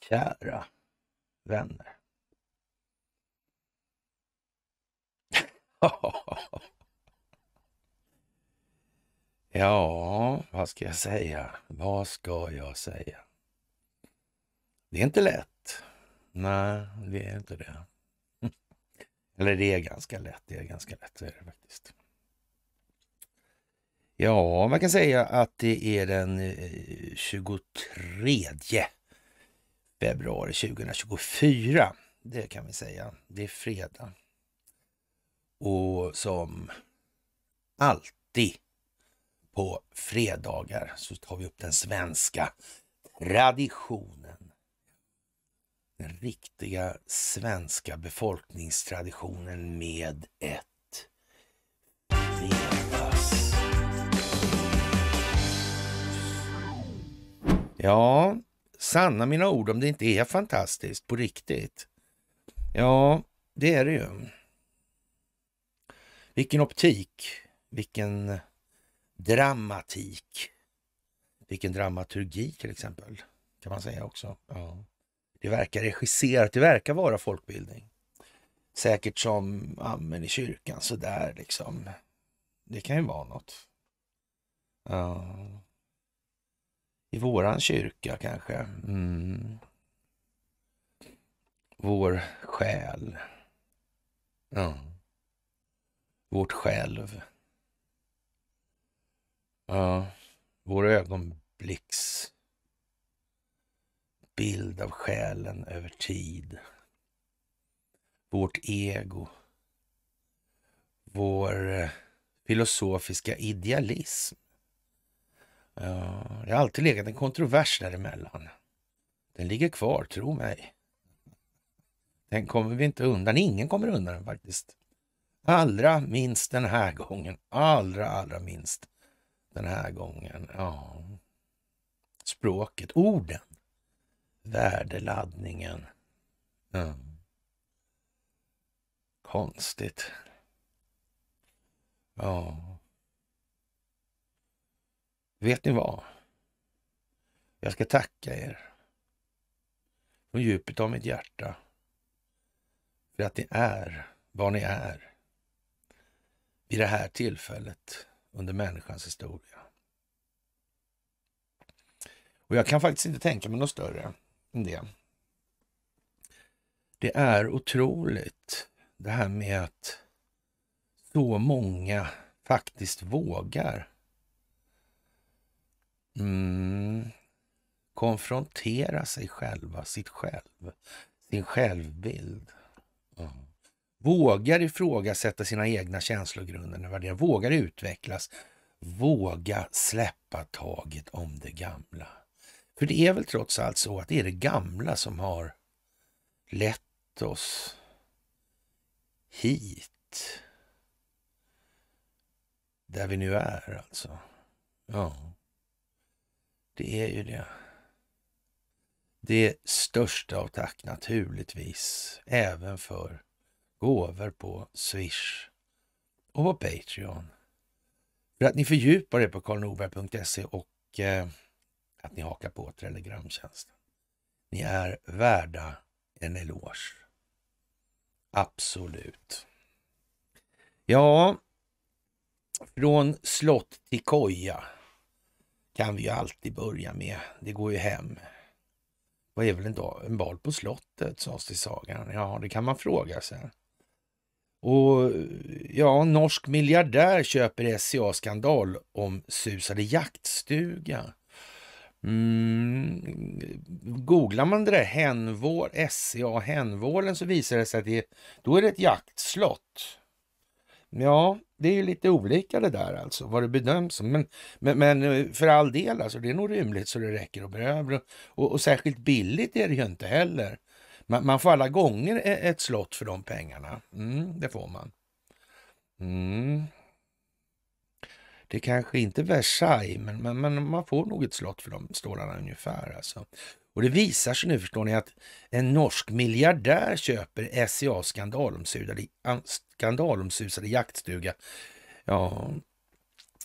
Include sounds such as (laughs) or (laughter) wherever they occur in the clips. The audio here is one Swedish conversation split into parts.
Kära vänner. (laughs) ja, vad ska jag säga? Vad ska jag säga? Det är inte lätt. Nej, det är inte det. Eller det är ganska lätt, det är ganska lätt, så är det faktiskt. Ja, man kan säga att det är den 23 eh, februari 2024. Det kan vi säga. Det är fredag. Och som alltid på fredagar så tar vi upp den svenska traditionen den riktiga svenska befolkningstraditionen med ett Levas. Ja, sanna mina ord om det inte är fantastiskt på riktigt. Ja, det är det ju. Vilken optik, vilken dramatik, vilken dramaturgi till exempel, kan man säga också. Ja. Det verkar regisserat, det verkar vara folkbildning. Säkert som amen i kyrkan sådär liksom. Det kan ju vara något. Uh, I våran kyrka kanske. Mm. Vår själ. Uh. Vårt själv. Uh. Vår ögonblicks bild av själen över tid. Vårt ego. Vår eh, filosofiska idealism. Ja, det har alltid legat en kontrovers däremellan. Den ligger kvar, tro mig. Den kommer vi inte undan. Ingen kommer undan den faktiskt. Allra minst den här gången. Allra, allra minst den här gången. Ja. Språket, orden värdeladdningen. Mm. Konstigt. Ja. Vet ni vad? Jag ska tacka er från djupet av mitt hjärta för att ni är vad ni är vid det här tillfället under människans historia. Och jag kan faktiskt inte tänka mig något större det. Det är otroligt det här med att så många faktiskt vågar mm. konfrontera sig själva, sitt själv, sin självbild. Mm. Vågar ifrågasätta sina egna känslogrunder vågar utvecklas, våga släppa taget om det gamla. För det är väl trots allt så att det är det gamla som har lett oss hit. Där vi nu är alltså. Ja, det är ju det. Det största av tack naturligtvis, även för gåvor på Swish och på Patreon. För att ni fördjupar er på karlnorberg.se och eh, att ni hakar på telegramtjänsten. Ni är värda en eloge. Absolut. Ja, från slott till koja kan vi ju alltid börja med. Det går ju hem. Vad är väl en, dag, en bal på slottet, sades det i sagan. Ja, det kan man fråga sig. Och ja, norsk miljardär köper SCA skandal om susade jaktstuga. Mm, googlar man det där Hänvår, SCA e Henvålen, så visar det sig att det, är, då är det ett jaktslott. Ja, det är ju lite olika det där alltså, vad det bedöms som. Men, men, men, eh, för all del, alltså, det är nog rymligt så det räcker och behöver. Och, och särskilt billigt är det ju inte heller. Man, man får alla gånger e, ett slott för de pengarna. Mm, det får man. Mm. Det är kanske inte Versailles, men, men, men, man får nog ett slott för de stålarna ungefär. Alltså. Och det visar sig nu, förstår ni, att en norsk miljardär köper SCA skandalomsusade, jaktstuga. Ja,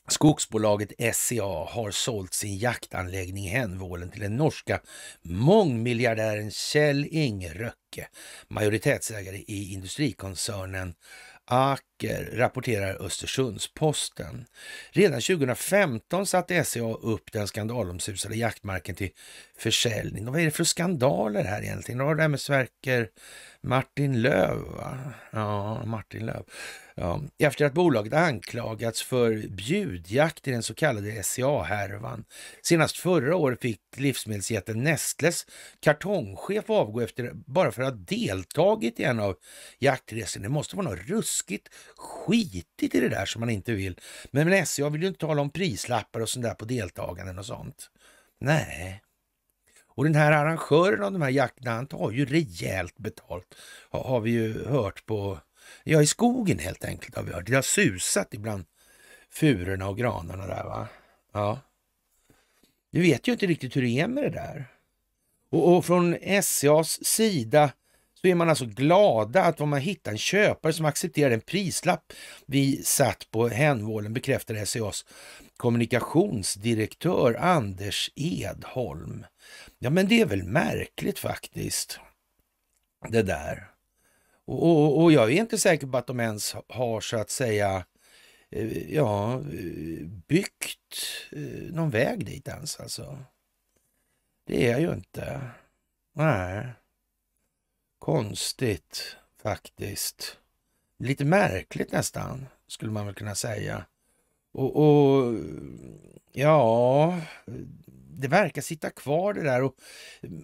skogsbolaget SCA har sålt sin jaktanläggning Hänvålen till den norska mångmiljardären Kjell Inge Röcke, majoritetsägare i industrikoncernen AK veckor, rapporterar Östersunds-Posten. Redan 2015 satte SCA e upp den skandalomsusade jaktmarken till försäljning. Och vad är det för skandaler här egentligen? Och det här med Sverker Martin Löv, va? Ja, Martin Löv. Ja. Efter att bolaget anklagats för bjudjakt i den så kallade SCA-härvan. E Senast förra året fick livsmedelsjätten Nestles kartongchef avgå efter bara för att ha deltagit i en av jaktresorna. Det måste vara något ruskigt skitit i det där som man inte vill. Men, men SCA vill ju inte tala om prislappar och sånt där på deltaganden och sånt. Nej. Och den här arrangören av de här jakterna, han tar ju rejält betalt. Har, har vi ju hört på, ja i skogen helt enkelt har vi hört. Det har susat ibland furorna och granarna där va. Ja. Du vet ju inte riktigt hur det är med det där. Och, och från SCAs sida så är man alltså glada att om man hittar en köpare som accepterar den prislapp vi satt på hänvålen, bekräftar SCAs e kommunikationsdirektör Anders Edholm. Ja, men det är väl märkligt faktiskt, det där. Och, och, och jag är inte säker på att de ens har så att säga eh, ja, byggt eh, någon väg dit ens alltså. Det är jag ju inte. Nej. Konstigt faktiskt. Lite märkligt nästan, skulle man väl kunna säga. Och, och, ja, det verkar sitta kvar det där. Och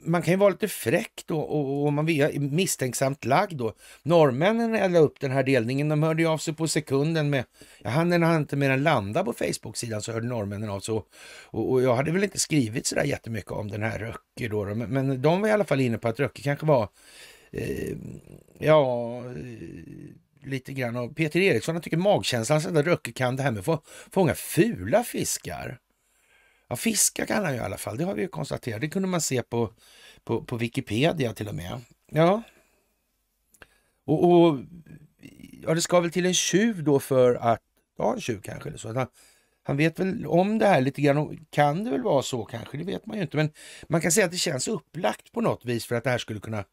man kan ju vara lite fräck då och, och man är misstänksamt lagd då. Norrmännen när upp den här delningen, de hörde ju av sig på sekunden med, jag hann, när inte mer än landa på Facebook-sidan så hörde norrmännen av sig. Och, och, jag hade väl inte skrivit så där jättemycket om den här Röcker då, men, men de var i alla fall inne på att Röcker kanske var eh, ja, eh, lite grann av Peter Eriksson. Han tycker magkänslan sätter röcker kan det här med att få, fånga fula fiskar. Ja, fiska kan han ju i alla fall. Det har vi ju konstaterat. Det kunde man se på, på, på Wikipedia till och med. Ja. Och, och, ja, det ska väl till en tjuv då för att, ja en tjuv kanske eller så. Han, han vet väl om det här lite grann och kan det väl vara så kanske, det vet man ju inte. Men man kan säga att det känns upplagt på något vis för att det här skulle kunna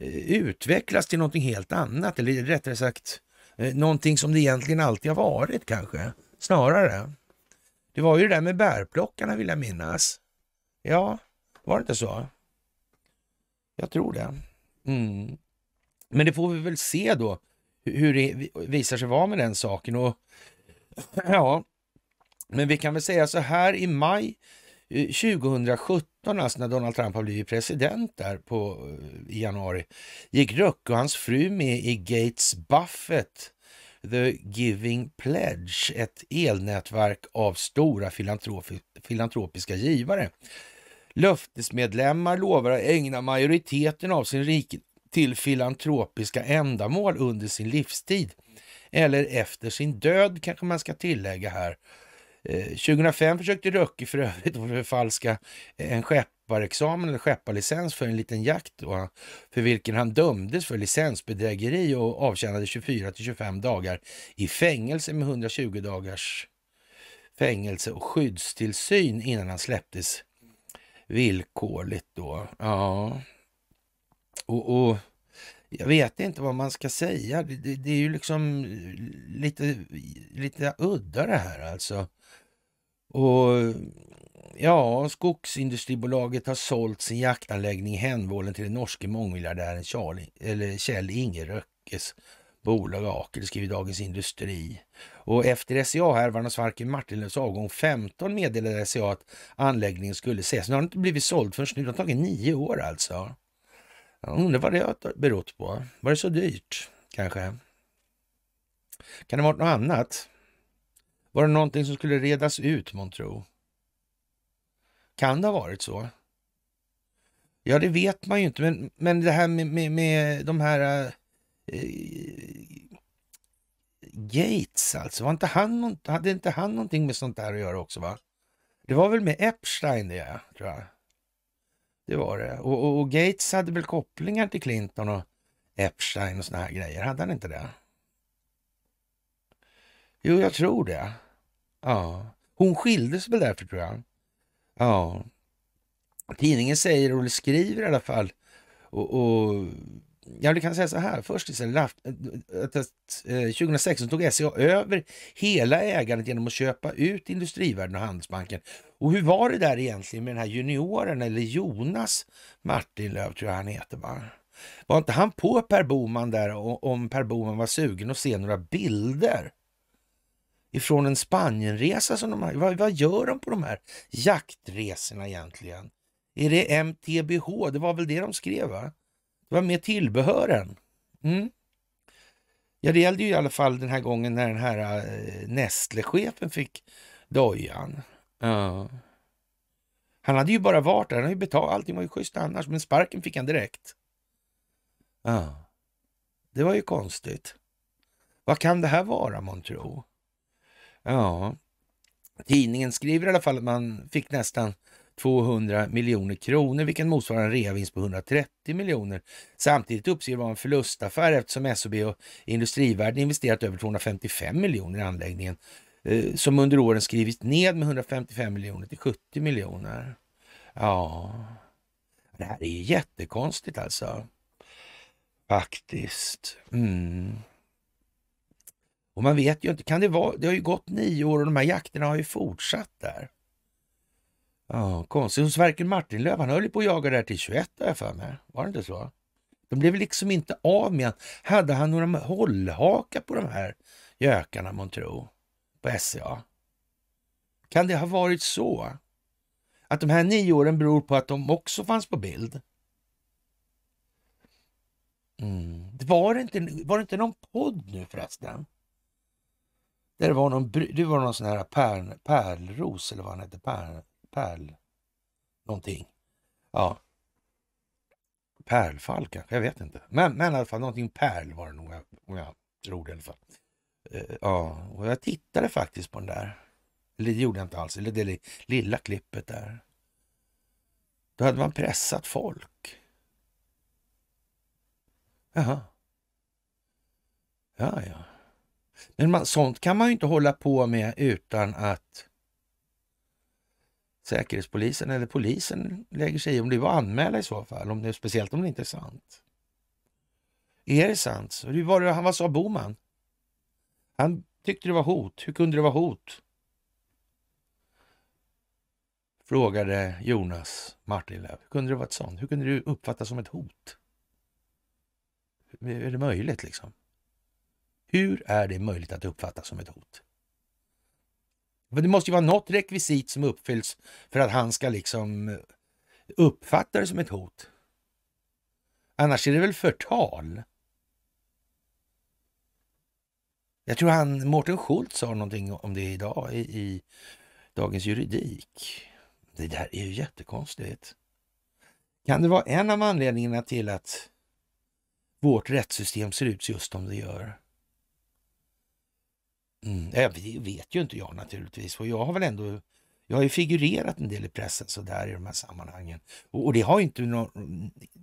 Eh, utvecklas till någonting helt annat, eller rättare sagt eh, någonting som det egentligen alltid har varit kanske, snarare. Det var ju det där med bärplockarna vill jag minnas. Ja, var det inte så? Jag tror det. Mm. Men det får vi väl se då hur det visar sig vara med den saken. Och, (clears throat) ja, men vi kan väl säga så här i maj 2017, alltså när Donald Trump har blivit president där på, eh, i januari, gick Ruck och hans fru med i Gates Buffett The Giving Pledge, ett elnätverk av stora filantropiska givare. Löftesmedlemmar lovar att ägna majoriteten av sin rikedom till filantropiska ändamål under sin livstid. Eller efter sin död kanske man ska tillägga här. 2005 eh, försökte Röcke för övrigt (laughs) förfalska en skepparexamen eller skepparlicens för en liten jakt då, för vilken han dömdes för licensbedrägeri och avtjänade 24 till 25 dagar i fängelse med 120 dagars fängelse och skyddstillsyn innan han släpptes villkorligt då. Ja, och, och jag vet inte vad man ska säga. Det, det, det, är ju liksom lite, lite udda det här alltså. Och ja, skogsindustribolaget har sålt sin jaktanläggning i Hänvålen till den norske mångmiljardären eller Kjell Inge Röckes bolag Aker, det skriver Dagens Industri. Och efter SCA-härvan e och Svarken Martinlövs avgång 15 meddelade SCA e att anläggningen skulle ses. Nu har den inte blivit såld förrän nu. Det har tagit nio år alltså. Jag undrar vad det har berott på. Var det så dyrt kanske? Kan det ha varit något annat? Var det någonting som skulle redas ut tro? Kan det ha varit så? Ja, det vet man ju inte, men, men det här med, med, med de här äh, Gates alltså, var inte han, hade inte han någonting med sånt där att göra också? va? Det var väl med Epstein det, tror jag. Det var det. Och, och, och Gates hade väl kopplingar till Clinton och Epstein och såna här grejer, hade han inte det? Jo, jag tror det. Ja. Hon skildes väl därför tror jag. Ja. Tidningen säger, eller skriver i alla fall, och, och Ja, du kan säga så här först istället. 2016 eh, tog SCA e över hela ägandet genom att köpa ut Industrivärden och Handelsbanken. Och hur var det där egentligen med den här junioren, eller Jonas Martinlöv tror jag han heter bara. Var inte han på Per Boman där om Per Boman var sugen att se några bilder ifrån en Spanienresa som de har. Vad, vad gör de på de här jaktresorna egentligen? Är det MTBH? Det var väl det de skrev va? Det var med tillbehören. Mm. Ja, det gällde ju i alla fall den här gången när den här äh, fick dojan. Ja. Han hade ju bara varit där, han hade ju betalt, allting var ju schysst annars, men sparken fick han direkt. Ja. Det var ju konstigt. Vad kan det här vara månntro? Ja, tidningen skriver i alla fall att man fick nästan 200 miljoner kronor, vilket motsvarar en reavinst på 130 miljoner. Samtidigt uppser det vara en förlustaffär eftersom SOB och Industrivärden investerat över 255 miljoner i anläggningen eh, som under åren skrivits ned med 155 miljoner till 70 miljoner. Ja, det här är jättekonstigt alltså. Faktiskt. Mm. Och man vet ju inte, kan det vara, det har ju gått nio år och de här jakterna har ju fortsatt där. Ja, konstigt. Och Sverker Martinlöf, han höll ju på att jaga där till 21 har jag för mig. Var det inte så? De blev liksom inte av med Hade han några hållhakar på de här gökarna månntro? På SCA? Kan det ha varit så? Att de här nio åren beror på att de också fanns på bild? Mm. Var, det inte, var det inte någon podd nu förresten? Där det var någon, det var någon sån här pärl, pärlros eller vad han hette, pärl, pärl någonting. Ja. Pärlfall kanske, jag vet inte. Men, men i alla fall någonting pärl var det nog, om jag tror det i alla fall. Eh, ja, och jag tittade faktiskt på den där. Eller det gjorde jag inte alls, eller det lilla klippet där. Då hade man pressat folk. Jaha. Ja, ja. Men man, sånt kan man ju inte hålla på med utan att Säkerhetspolisen eller polisen lägger sig i om det var anmäla i så fall, om det, speciellt om det inte är sant. Är det sant? det var han, vad sa Boman? Han tyckte det var hot. Hur kunde det vara hot? Frågade Jonas Martinlöf. Hur kunde det vara ett sånt? Hur kunde det uppfattas som ett hot? Är det möjligt liksom? Hur är det möjligt att uppfattas som ett hot? Men det måste ju vara något rekvisit som uppfylls för att han ska liksom eh, uppfatta det som ett hot. Annars är det väl förtal? Jag tror han, Mårten Schultz sa någonting om det idag i, i Dagens Juridik. Det där är ju jättekonstigt. Kan det vara en av anledningarna till att vårt rättssystem ser ut just som det gör? Mm. Ja, det vet ju inte jag naturligtvis. Och jag har väl ändå, jag har ju figurerat en del i pressen sådär i de här sammanhangen. Och, och det har ju inte, no,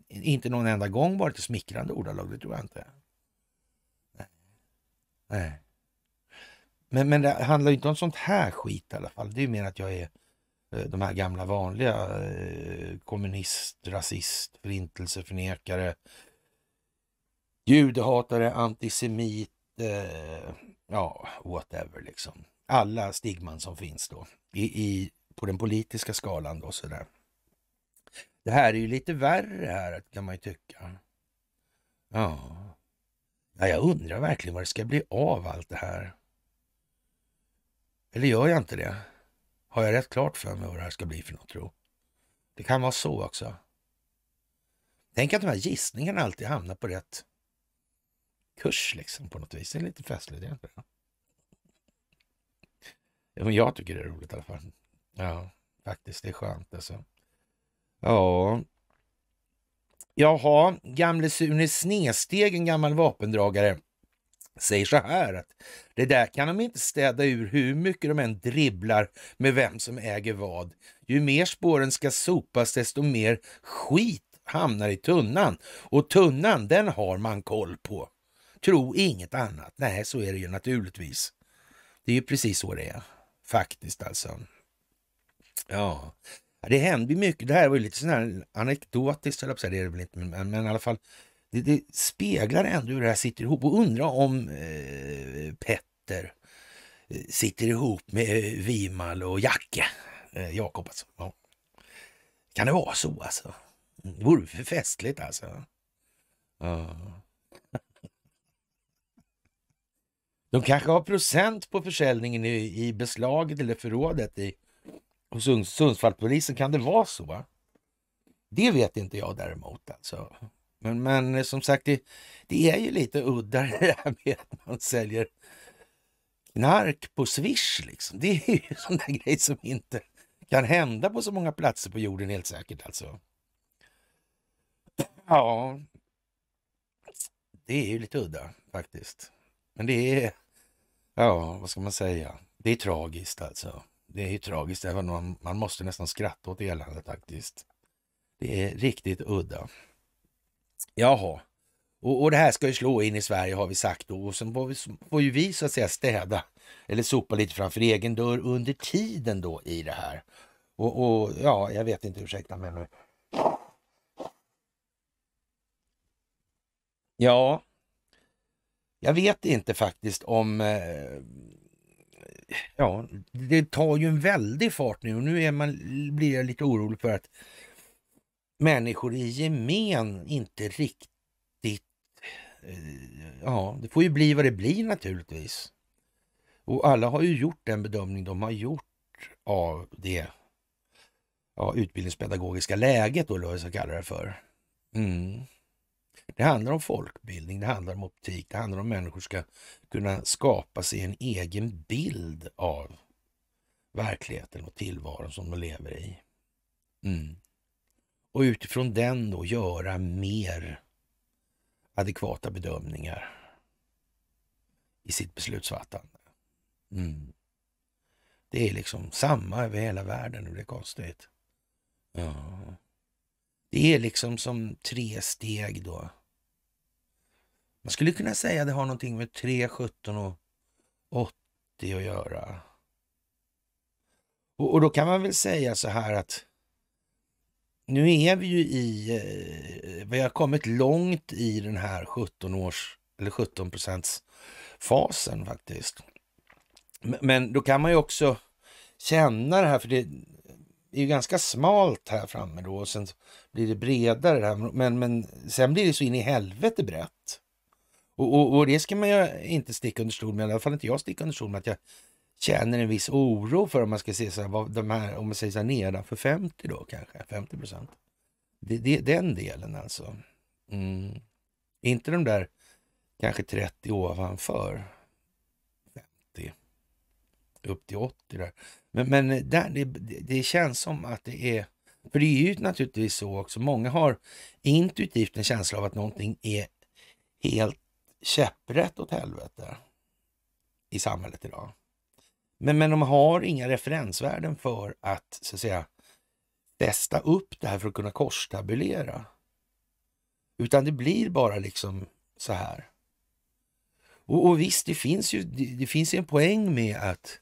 inte någon enda gång varit smickrande ordalag, det tror jag inte. Nej. Nej. Men, men det handlar ju inte om sånt här skit i alla fall. Det är ju mer att jag är eh, de här gamla vanliga eh, kommunist, rasist, förintelseförnekare, judehatare, antisemit, eh, ja, whatever liksom. Alla stigman som finns då i, i, på den politiska skalan då sådär. Det här är ju lite värre här kan man ju tycka. Ja. ja, jag undrar verkligen vad det ska bli av allt det här. Eller gör jag inte det? Har jag rätt klart för mig vad det här ska bli för något tro? Det kan vara så också. Tänk att de här gissningarna alltid hamnar på rätt kurs liksom på något vis. Det är lite festligt egentligen. Men jag tycker det är roligt i alla fall. Ja, faktiskt. Det är skönt alltså. Ja. Jaha, gamle Sune Snesteg, en gammal vapendragare, säger så här att det där kan de inte städa ur hur mycket de än dribblar med vem som äger vad. Ju mer spåren ska sopas desto mer skit hamnar i tunnan och tunnan den har man koll på. Tro inget annat. Nej, så är det ju naturligtvis. Det är ju precis så det är, faktiskt alltså. Ja, det händer mycket. Det här var ju lite sån här anekdotiskt, eller det är det väl inte, men, men i alla fall. Det, det speglar ändå hur det här sitter ihop. Och undra om eh, Petter eh, sitter ihop med eh, Vimal och Jacke. Eh, Jakob alltså. Ja. Kan det vara så alltså? Mm, det vore för festligt alltså. Ja. De kanske har procent på försäljningen i, i beslaget eller förrådet i, hos Sundsvallspolisen. Kan det vara så? Va? Det vet inte jag däremot. Alltså. Men, men eh, som sagt, det, det är ju lite udda det (laughs) här med att man säljer knark på Swish. Liksom. Det är ju (laughs) sån där grej som inte kan hända på så många platser på jorden helt säkert. alltså. Ja, det är ju lite udda faktiskt. Men det är Ja, vad ska man säga? Det är tragiskt alltså. Det är ju tragiskt, även om man måste nästan skratta åt eländet faktiskt. Det är riktigt udda. Jaha, och, och det här ska ju slå in i Sverige har vi sagt då. och sen får, vi, får ju vi så att säga städa eller sopa lite framför egen dörr under tiden då i det här. Och, och ja, jag vet inte, ursäkta mig nu. Ja, jag vet inte faktiskt om... Eh, ja, det tar ju en väldig fart nu och nu är man, blir jag lite orolig för att människor i gemen inte riktigt... Eh, ja, det får ju bli vad det blir naturligtvis. Och alla har ju gjort den bedömning de har gjort av det ja, utbildningspedagogiska läget, då, eller vad jag ska kalla det för. Mm. Det handlar om folkbildning, det handlar om optik, det handlar om att människor ska kunna skapa sig en egen bild av verkligheten och tillvaron som de lever i. Mm. Och utifrån den då göra mer adekvata bedömningar i sitt beslutsfattande. Mm. Det är liksom samma över hela världen, nu det är konstigt. Ja. Det är liksom som tre steg då. Man skulle kunna säga att det har någonting med 3, 17 och 80 att göra. Och, och då kan man väl säga så här att nu är vi ju i, eh, vi har kommit långt i den här 17 års eller 17 procents fasen faktiskt. Men då kan man ju också känna det här, för det det är ju ganska smalt här framme då och sen blir det bredare här. Men, men sen blir det så in i helvete brett. Och, och, och det ska man ju inte sticka under stol med, i alla fall inte jag sticka under stol med att jag känner en viss oro för om man ska se så här, vad de här, om man säger så här nedanför 50 då kanske, 50 procent. Det, det, den delen alltså. Mm. Inte de där kanske 30 ovanför 50 upp till 80 där. Men, men där, det, det känns som att det är... För det är ju naturligtvis så också, många har intuitivt en känsla av att någonting är helt käpprätt åt helvete i samhället idag. Men, men de har inga referensvärden för att så att säga testa upp det här för att kunna korstabulera. Utan det blir bara liksom så här. Och, och visst, det finns ju det finns en poäng med att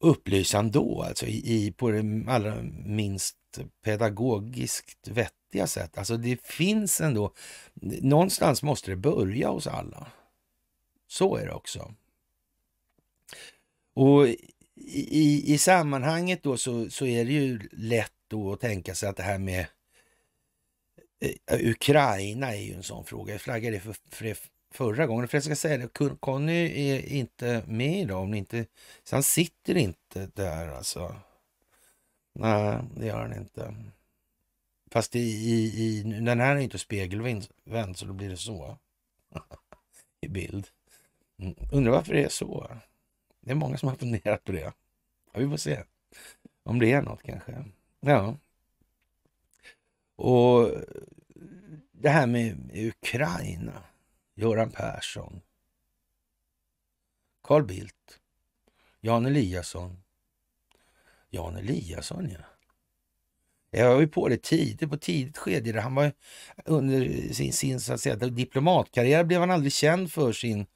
upplysa ändå, alltså i, på det allra minst pedagogiskt vettiga sätt. Alltså det finns ändå, någonstans måste det börja hos alla. Så är det också. Och i, i sammanhanget då så, så är det ju lätt då att tänka sig att det här med eh, Ukraina är ju en sån fråga. Jag flaggade för, för förra gången. För jag ska säga det, Conny är inte med idag, om ni inte, så han sitter inte där alltså. Nej, det gör han inte. Fast i, i, i, den här är inte spegelvänd, så då blir det så. (laughs) I bild. Mm, undrar varför det är så. Det är många som har funderat på det. Ja, vi får se om det är något kanske. Ja. Och det här med Ukraina. Göran Persson, Carl Bildt, Jan Eliasson. Jan Eliasson, ja. Jag var ju på det tidigt, på tidigt skede. Han var under sin, sin så att säga, diplomatkarriär blev han aldrig känd för sin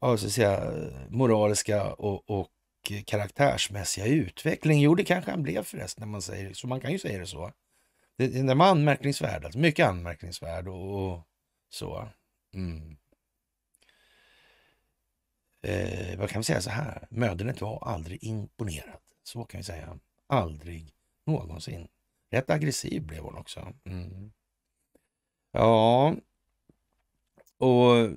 så att säga, moraliska och, och karaktärsmässiga utveckling. Jo, det kanske han blev förresten, när man säger så man kan ju säga det så. Den var anmärkningsvärd, alltså mycket anmärkningsvärd och, och så. Mm. Eh, vad kan vi säga så här? Mödernet var aldrig imponerad. Så kan vi säga. Aldrig någonsin. Rätt aggressiv blev hon också. Mm. Ja, och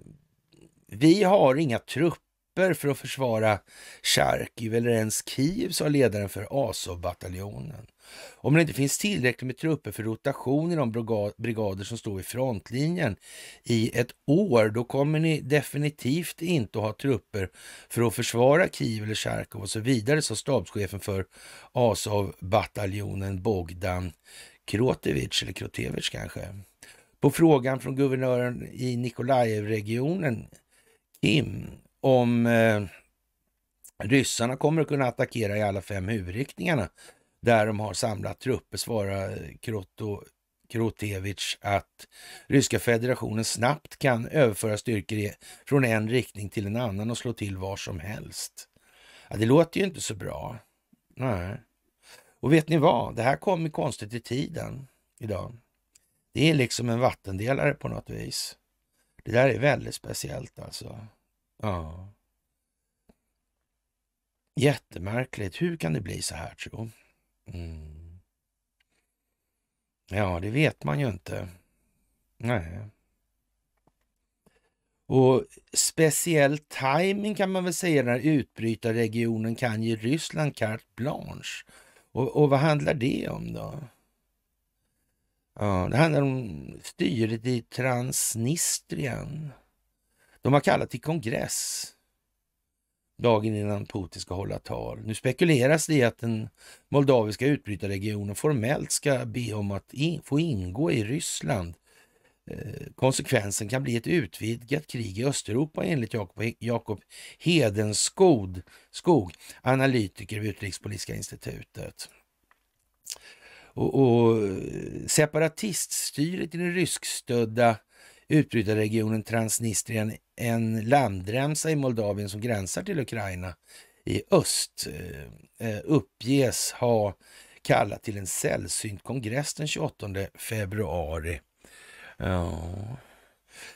vi har inga trupper för att försvara Charkiv eller ens Kiev, sa ledaren för Azovbataljonen. Om det inte finns tillräckligt med trupper för rotation i de brigader som står i frontlinjen i ett år, då kommer ni definitivt inte att ha trupper för att försvara Kiev eller Charkov och så vidare, sa stabschefen för Azov-bataljonen Bogdan Krotevich, eller Krotevich kanske. På frågan från guvernören i Nikolajev-regionen, Kim, om eh, ryssarna kommer att kunna attackera i alla fem huvudriktningarna där de har samlat trupper svarar Kroto, Krotevich att Ryska federationen snabbt kan överföra styrkor från en riktning till en annan och slå till var som helst. Ja, det låter ju inte så bra. Nej. Och vet ni vad? Det här kommer konstigt i tiden idag. Det är liksom en vattendelare på något vis. Det där är väldigt speciellt alltså. Ja. Jättemärkligt. Hur kan det bli så här tro? Mm. Ja, det vet man ju inte. Nej. Och speciell timing kan man väl säga, när utbrytarregionen kan ge Ryssland carte blanche. Och, och vad handlar det om då? Ja, det handlar om styret i Transnistrien. De har kallat till kongress dagen innan Putin ska hålla tal. Nu spekuleras det i att den moldaviska utbrytarregionen formellt ska be om att in, få ingå i Ryssland. Eh, konsekvensen kan bli ett utvidgat krig i Östeuropa enligt Jakob Hedenskog, skog, analytiker vid Utrikespolitiska institutet. Och, och separatiststyret i den ryskstödda utbrytarregionen Transnistrien en landremsa i Moldavien som gränsar till Ukraina i öst eh, eh, uppges ha kallat till en sällsynt kongress den 28 februari. Ja.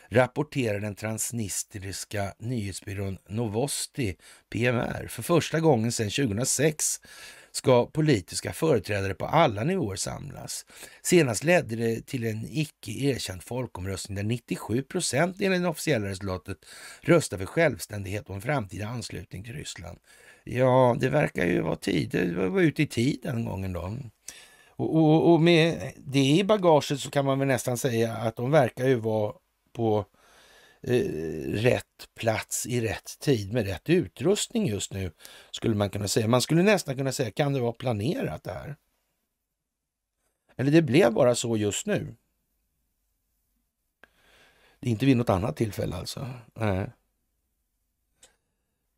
Rapporterar den transnistriska nyhetsbyrån Novosti, PMR, för första gången sedan 2006 ska politiska företrädare på alla nivåer samlas. Senast ledde det till en icke erkänd folkomröstning där 97 procent enligt det officiella resultatet röstar för självständighet och en framtida anslutning till Ryssland. Ja, det verkar ju vara tid. Det var ute i tid den gången då. Och, och, och, med det i bagaget så kan man väl nästan säga att de verkar ju vara på Eh, rätt plats i rätt tid med rätt utrustning just nu, skulle man kunna säga. Man skulle nästan kunna säga, kan det vara planerat det här? Eller det blev bara så just nu. Inte vid något annat tillfälle alltså. Nej.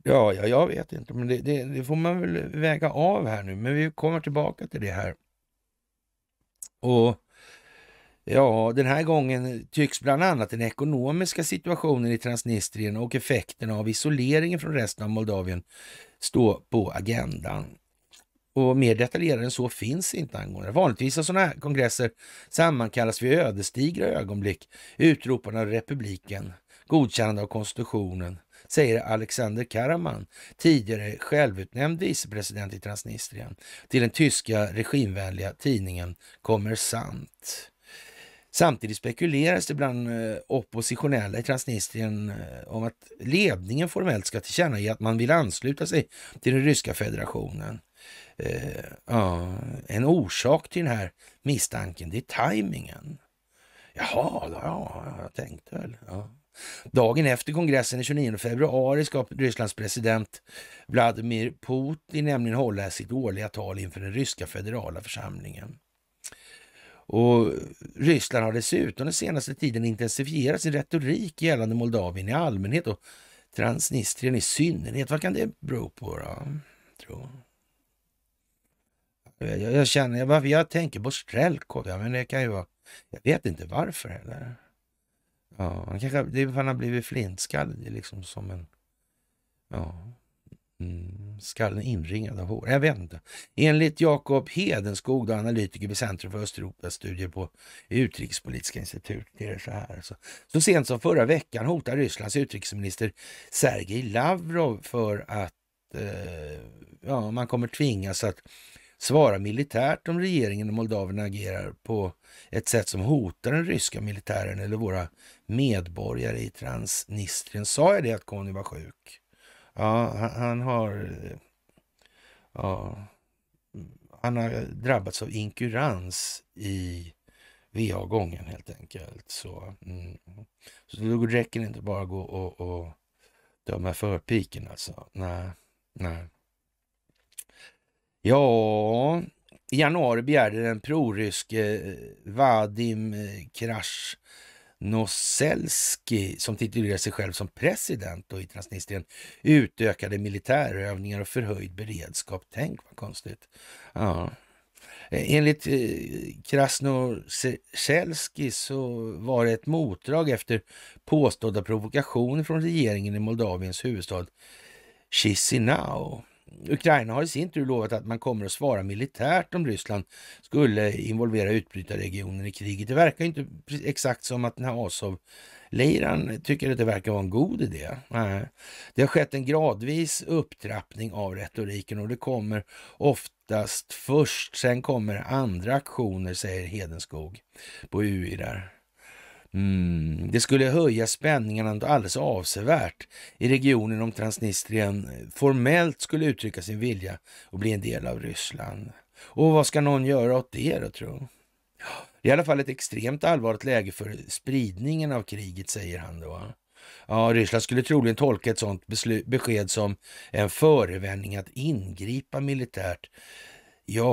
Ja, ja, jag vet inte, men det, det, det får man väl väga av här nu. Men vi kommer tillbaka till det här. Och Ja, den här gången tycks bland annat den ekonomiska situationen i Transnistrien och effekterna av isoleringen från resten av Moldavien stå på agendan. Och mer detaljerat än så finns inte angående. Vanligtvis har sådana här kongresser sammankallas vid ödesdigra ögonblick, utropande av republiken, godkännande av konstitutionen, säger Alexander Karaman, tidigare självutnämnd vicepresident i Transnistrien, till den tyska regimvänliga tidningen Kommersant. Samtidigt spekuleras det bland eh, oppositionella i Transnistrien eh, om att ledningen formellt ska tillkännage att man vill ansluta sig till den ryska federationen. Eh, ja, en orsak till den här misstanken, det är tajmingen. Jaha, ja, jag tänkte väl. Ja. Dagen efter kongressen den 29 februari ska Rysslands president Vladimir Putin nämligen hålla sitt årliga tal inför den ryska federala församlingen. Och Ryssland har dessutom den senaste tiden intensifierat sin retorik gällande Moldavien i allmänhet och Transnistrien i synnerhet. Vad kan det bero på då? Jag, jag, jag känner, jag, jag tänker på Strelkov, ja, men det kan ju vara, jag vet inte varför heller. Ja, han kanske, det är för han har blivit flintskallig liksom som en, ja, Mm, skallen inringad av hår. Jag vet inte. Enligt Jakob Hedenskog, då analytiker vid Centrum för Östeuropas studier på Utrikespolitiska institutet, är det så här. Så, alltså. så sent som förra veckan hotar Rysslands utrikesminister Sergej Lavrov för att eh, ja, man kommer tvingas att svara militärt om regeringen och Moldavien agerar på ett sätt som hotar den ryska militären eller våra medborgare i Transnistrien. Sa jag det att Conny var sjuk? Ja, han, han har... Ja, han har drabbats av inkurans i VA-gången helt enkelt. Så, mm. så då räcker det inte bara att gå och, och döma förpiken alltså. Nej, nej. Ja, i januari begärde den proryske eh, Vadim eh, Krasch Noselski som titulerar sig själv som president och i Transnistrien utökade militärövningar och förhöjd beredskap. Tänk vad konstigt. Ja. Enligt eh, Krasnoselski så var det ett motdrag efter påstådda provokationer från regeringen i Moldaviens huvudstad Chisinau. Ukraina har i sin tur lovat att man kommer att svara militärt om Ryssland skulle involvera utbrytarregionen i kriget. Det verkar inte exakt som att den här Azov Leiran tycker att det verkar vara en god idé. Det har skett en gradvis upptrappning av retoriken och det kommer oftast först. Sen kommer andra aktioner, säger Hedenskog på UI där. Mm. Det skulle höja spänningarna alldeles avsevärt i regionen om Transnistrien eh, formellt skulle uttrycka sin vilja och bli en del av Ryssland. Och vad ska någon göra åt det då, tro? Det är i alla fall ett extremt allvarligt läge för spridningen av kriget, säger han då. Ja, Ryssland skulle troligen tolka ett sådant besked som en förevändning att ingripa militärt Ja,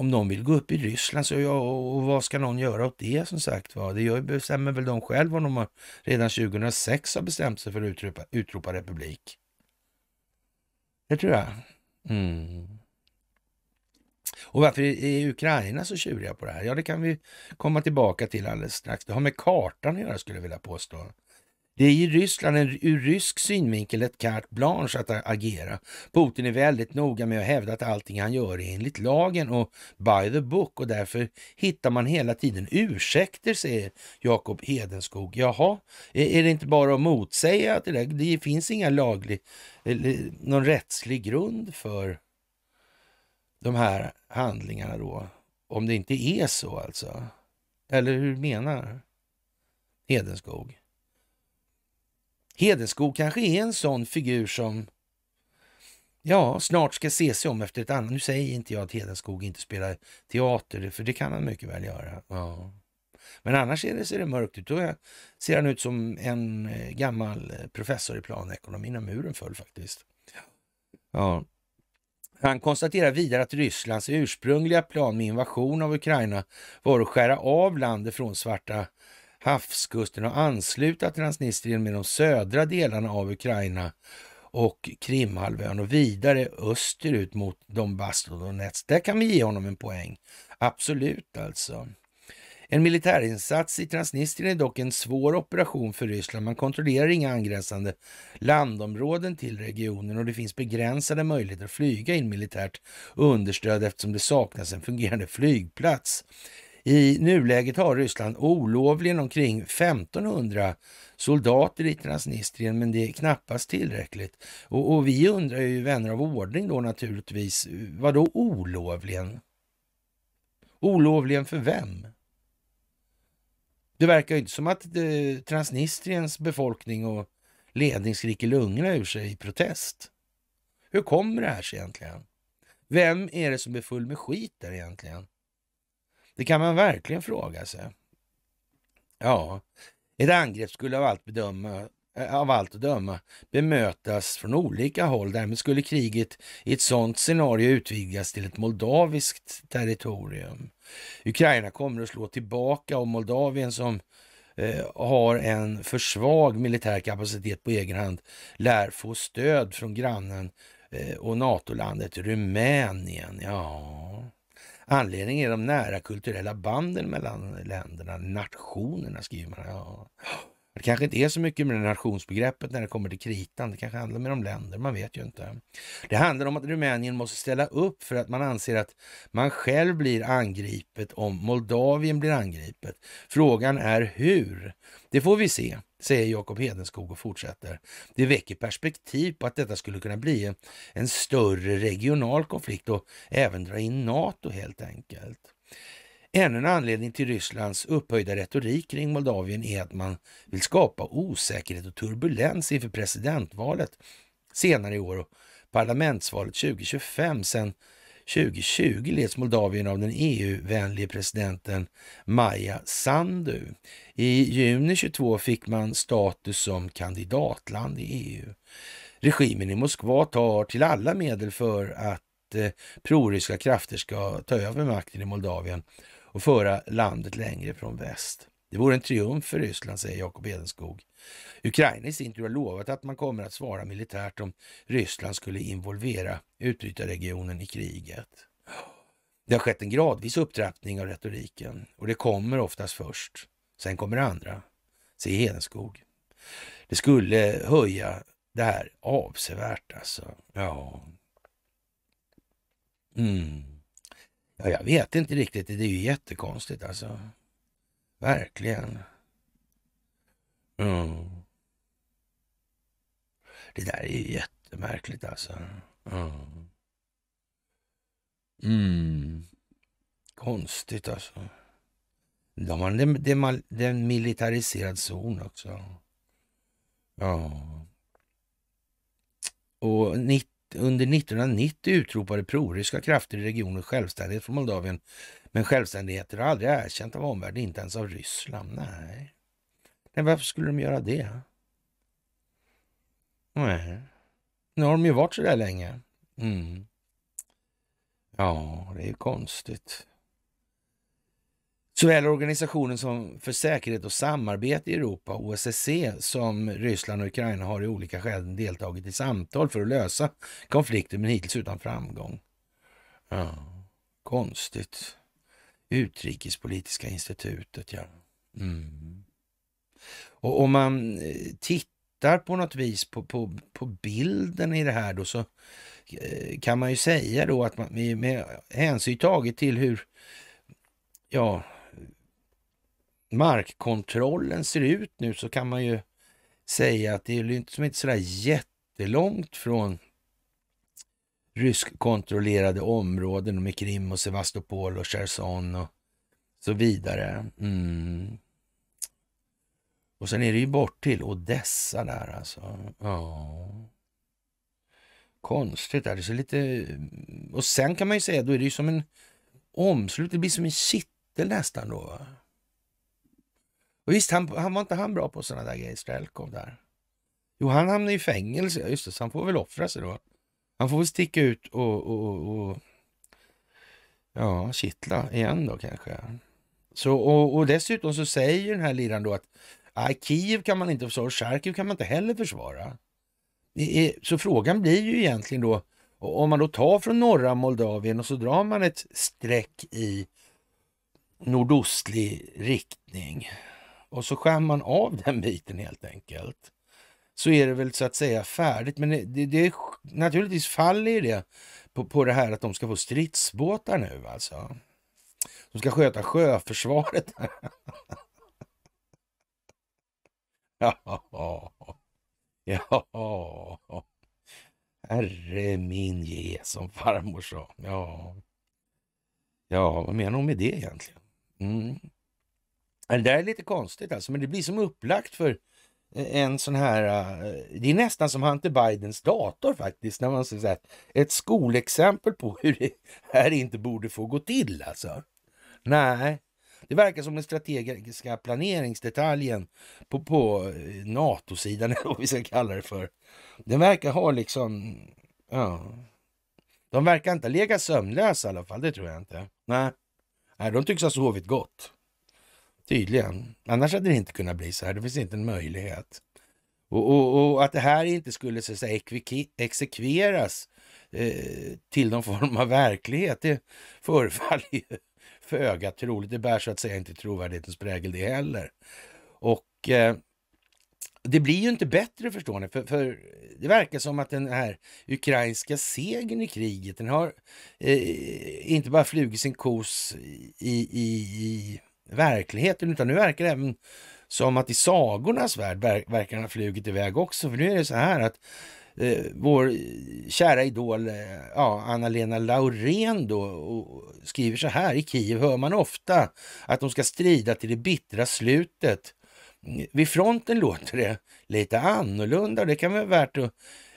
om någon vill gå upp i Ryssland, så ja, och vad ska någon göra åt det som sagt var? Det bestämmer väl de själva om de har, redan 2006 har bestämt sig för att utropa, utropa republik. Det tror jag. Mm. Och varför är Ukraina så tjuriga på det här? Ja, det kan vi komma tillbaka till alldeles strax. Det har med kartan att göra skulle jag vilja påstå. Det är i Ryssland en, ur rysk synvinkel ett carte blanche att agera. Putin är väldigt noga med att hävda att allting han gör är enligt lagen och by the book och därför hittar man hela tiden ursäkter, säger Jakob Hedenskog. Jaha, är det inte bara att motsäga att det det finns inga laglig, någon rättslig grund för de här handlingarna då? Om det inte är så alltså? Eller hur menar Hedenskog? Hedenskog kanske är en sån figur som ja, snart ska se sig om efter ett annat. Nu säger inte jag att Hedenskog inte spelar teater, för det kan han mycket väl göra. Ja. Men annars är det, ser det mörkt ut. Då ser han ut som en eh, gammal eh, professor i planekonomi när muren föll faktiskt. Ja. Han konstaterar vidare att Rysslands ursprungliga plan med invasion av Ukraina var att skära av landet från svarta havskusten och ansluta Transnistrien med de södra delarna av Ukraina och Krimhalvön och vidare österut mot Donbass och Donetsk. Där kan vi ge honom en poäng. Absolut alltså. En militärinsats i Transnistrien är dock en svår operation för Ryssland. Man kontrollerar inga angränsande landområden till regionen och det finns begränsade möjligheter att flyga in militärt understöd eftersom det saknas en fungerande flygplats. I nuläget har Ryssland olovligen omkring 1500 soldater i Transnistrien, men det är knappast tillräckligt. Och, och, vi undrar ju, vänner av ordning då naturligtvis, vad då olovligen? Olovligen för vem? Det verkar ju inte som att eh, Transnistriens befolkning och ledning skriker lungorna ur sig i protest. Hur kommer det här sig egentligen? Vem är det som är full med skit där egentligen? Det kan man verkligen fråga sig. Ja, ett angrepp skulle av allt, bedöma, eh, av allt att döma bemötas från olika håll. Därmed skulle kriget i ett sådant scenario utvidgas till ett moldaviskt territorium. Ukraina kommer att slå tillbaka och Moldavien som eh, har en för svag militär kapacitet på egen hand lär få stöd från grannen eh, och NATO-landet Rumänien. Ja. Anledningen är de nära kulturella banden mellan länderna, nationerna skriver man. Ja. Det kanske inte är så mycket med nationsbegreppet när det kommer till kritan. Det kanske handlar mer om länder, man vet ju inte. Det handlar om att Rumänien måste ställa upp för att man anser att man själv blir angripet om Moldavien blir angripet. Frågan är hur? Det får vi se säger Jakob Hedenskog och fortsätter. Det väcker perspektiv på att detta skulle kunna bli en större regional konflikt och även dra in NATO helt enkelt. Ännu en anledning till Rysslands upphöjda retorik kring Moldavien är att man vill skapa osäkerhet och turbulens inför presidentvalet senare i år och parlamentsvalet 2025 sen 2020 leds Moldavien av den EU-vänlige presidenten Maja Sandu. I juni 22 fick man status som kandidatland i EU. Regimen i Moskva tar till alla medel för att eh, proryska krafter ska ta över makten i Moldavien och föra landet längre från väst. Det vore en triumf för Ryssland, säger Jakob Edenskog. Ukraina i sin tur har lovat att man kommer att svara militärt om Ryssland skulle involvera utbrytarregionen i kriget. Det har skett en gradvis upptrappning av retoriken och det kommer oftast först. Sen kommer det andra. Se Hedenskog. Det skulle höja det här avsevärt alltså. Ja. Mm. ja. jag vet inte riktigt. Det är ju jättekonstigt alltså. Verkligen. Mm. Det där är ju jättemärkligt alltså. Mm. Konstigt alltså. De har en militariserad zon också. Ja. Och under 1990 utropade proryska krafter i regionen självständighet från Moldavien. Men självständigheter har aldrig erkänt av omvärlden, inte ens av Ryssland. Nej. Nej, varför skulle de göra det? Nej. Nu har de ju varit så där länge. Mm. Ja, det är ju konstigt. Såväl organisationen som för säkerhet och samarbete i Europa, OSSE, som Ryssland och Ukraina har i olika skeden deltagit i samtal för att lösa konflikten, men hittills utan framgång. Ja, konstigt. Utrikespolitiska institutet, ja. Mm. Och om man eh, tittar på något vis på, på, på bilden i det här då så eh, kan man ju säga då att man, med hänsyn taget till hur ja, markkontrollen ser ut nu så kan man ju säga att det är inte inte sådär jättelångt från ryskkontrollerade områden med Krim och Sevastopol och Cherson och så vidare. Mm. Och sen är det ju bort till Odessa där alltså. Ja. Konstigt där. Det ser lite... Mm, och sen kan man ju säga, då är det ju som en omslut. Det blir som en kittel nästan då. Och visst, han, han var inte han bra på sådana där grejer, Strelkov där. Jo, han hamnade i fängelse. Just det, så han får väl offra sig då. Han får väl sticka ut och, och, och ja, kittla igen då kanske. Så, och, och dessutom så säger den här liraren då att Nej, Kiev kan man inte försvara Charkiv kan man inte heller försvara. så frågan blir ju egentligen då, om man då tar från norra Moldavien och så drar man ett streck i nordostlig riktning och så skär man av den biten helt enkelt. Så är det väl så att säga färdigt. Men det, det, det naturligtvis faller det på, på det här att de ska få stridsbåtar nu alltså. De ska sköta sjöförsvaret. (laughs) Ja, (laughs) ja. Herre min ge, som farmor sa. Ja. ja, vad menar hon med det egentligen? Mm. Det där är lite konstigt alltså, men det blir som upplagt för en sån här... Eh, det är nästan som Hunter Bidens dator faktiskt, när man säger ett skolexempel på hur det här inte borde få gå till alltså. Nej, det verkar som den strategiska planeringsdetaljen på, på eh, NATO-sidan, (laughs) eller vad vi ska kalla det för. Den verkar ha liksom, ja. De verkar inte ligga sömnlösa i alla fall, det tror jag inte. Nej, Nej de tycks ha sovit gott. Tydligen. Annars hade det inte kunnat bli så här. Det finns inte en möjlighet. Och, och, och att det här inte skulle så säga, exekveras eh, till någon form av verklighet, det (laughs) förefaller ju föga troligt. Det bär så att säga inte trovärdighetens prägel det heller. Och eh, det blir ju inte bättre förstår ni, för, för, det verkar som att den här ukrainska segern i kriget, den har eh, inte bara flugit sin kos i, i, i verkligheten, utan nu verkar det även som att i sagornas värld verkar den ha flugit iväg också. För nu är det så här att eh, vår kära idol eh, ja, Anna-Lena Laurén då, och skriver så här. I Kiev hör man ofta att de ska strida till det bittra slutet. Mm, vid fronten låter det lite annorlunda och det kan vara värt att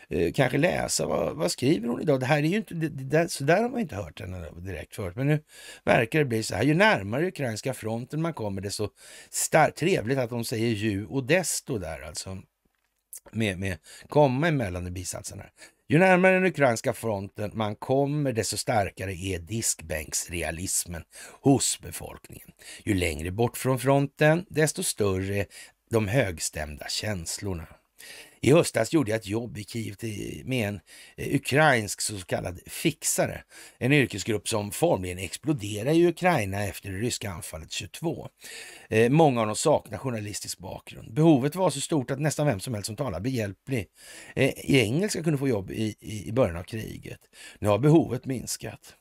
eh, kanske läsa. Vad, vad, skriver hon idag? Det här är ju inte, det, där, så där har man inte hört henne direkt förut. Men nu verkar det bli så här. Ju närmare ukrainska fronten man kommer desto star- trevligt att de säger ju och desto där alltså med, med komma emellan i bisatserna. Ju närmare den ukrainska fronten man kommer, desto starkare är diskbänksrealismen hos befolkningen. Ju längre bort från fronten, desto större de högstämda känslorna. I höstas gjorde jag ett jobb i Kiev med en eh, ukrainsk så kallad fixare. En yrkesgrupp som formligen exploderade i Ukraina efter det ryska anfallet 22. Eh, många av dem saknar journalistisk bakgrund. Behovet var så stort att nästan vem som helst som talar behjälplig eh, i engelska kunde få jobb i, i början av kriget. Nu har behovet minskat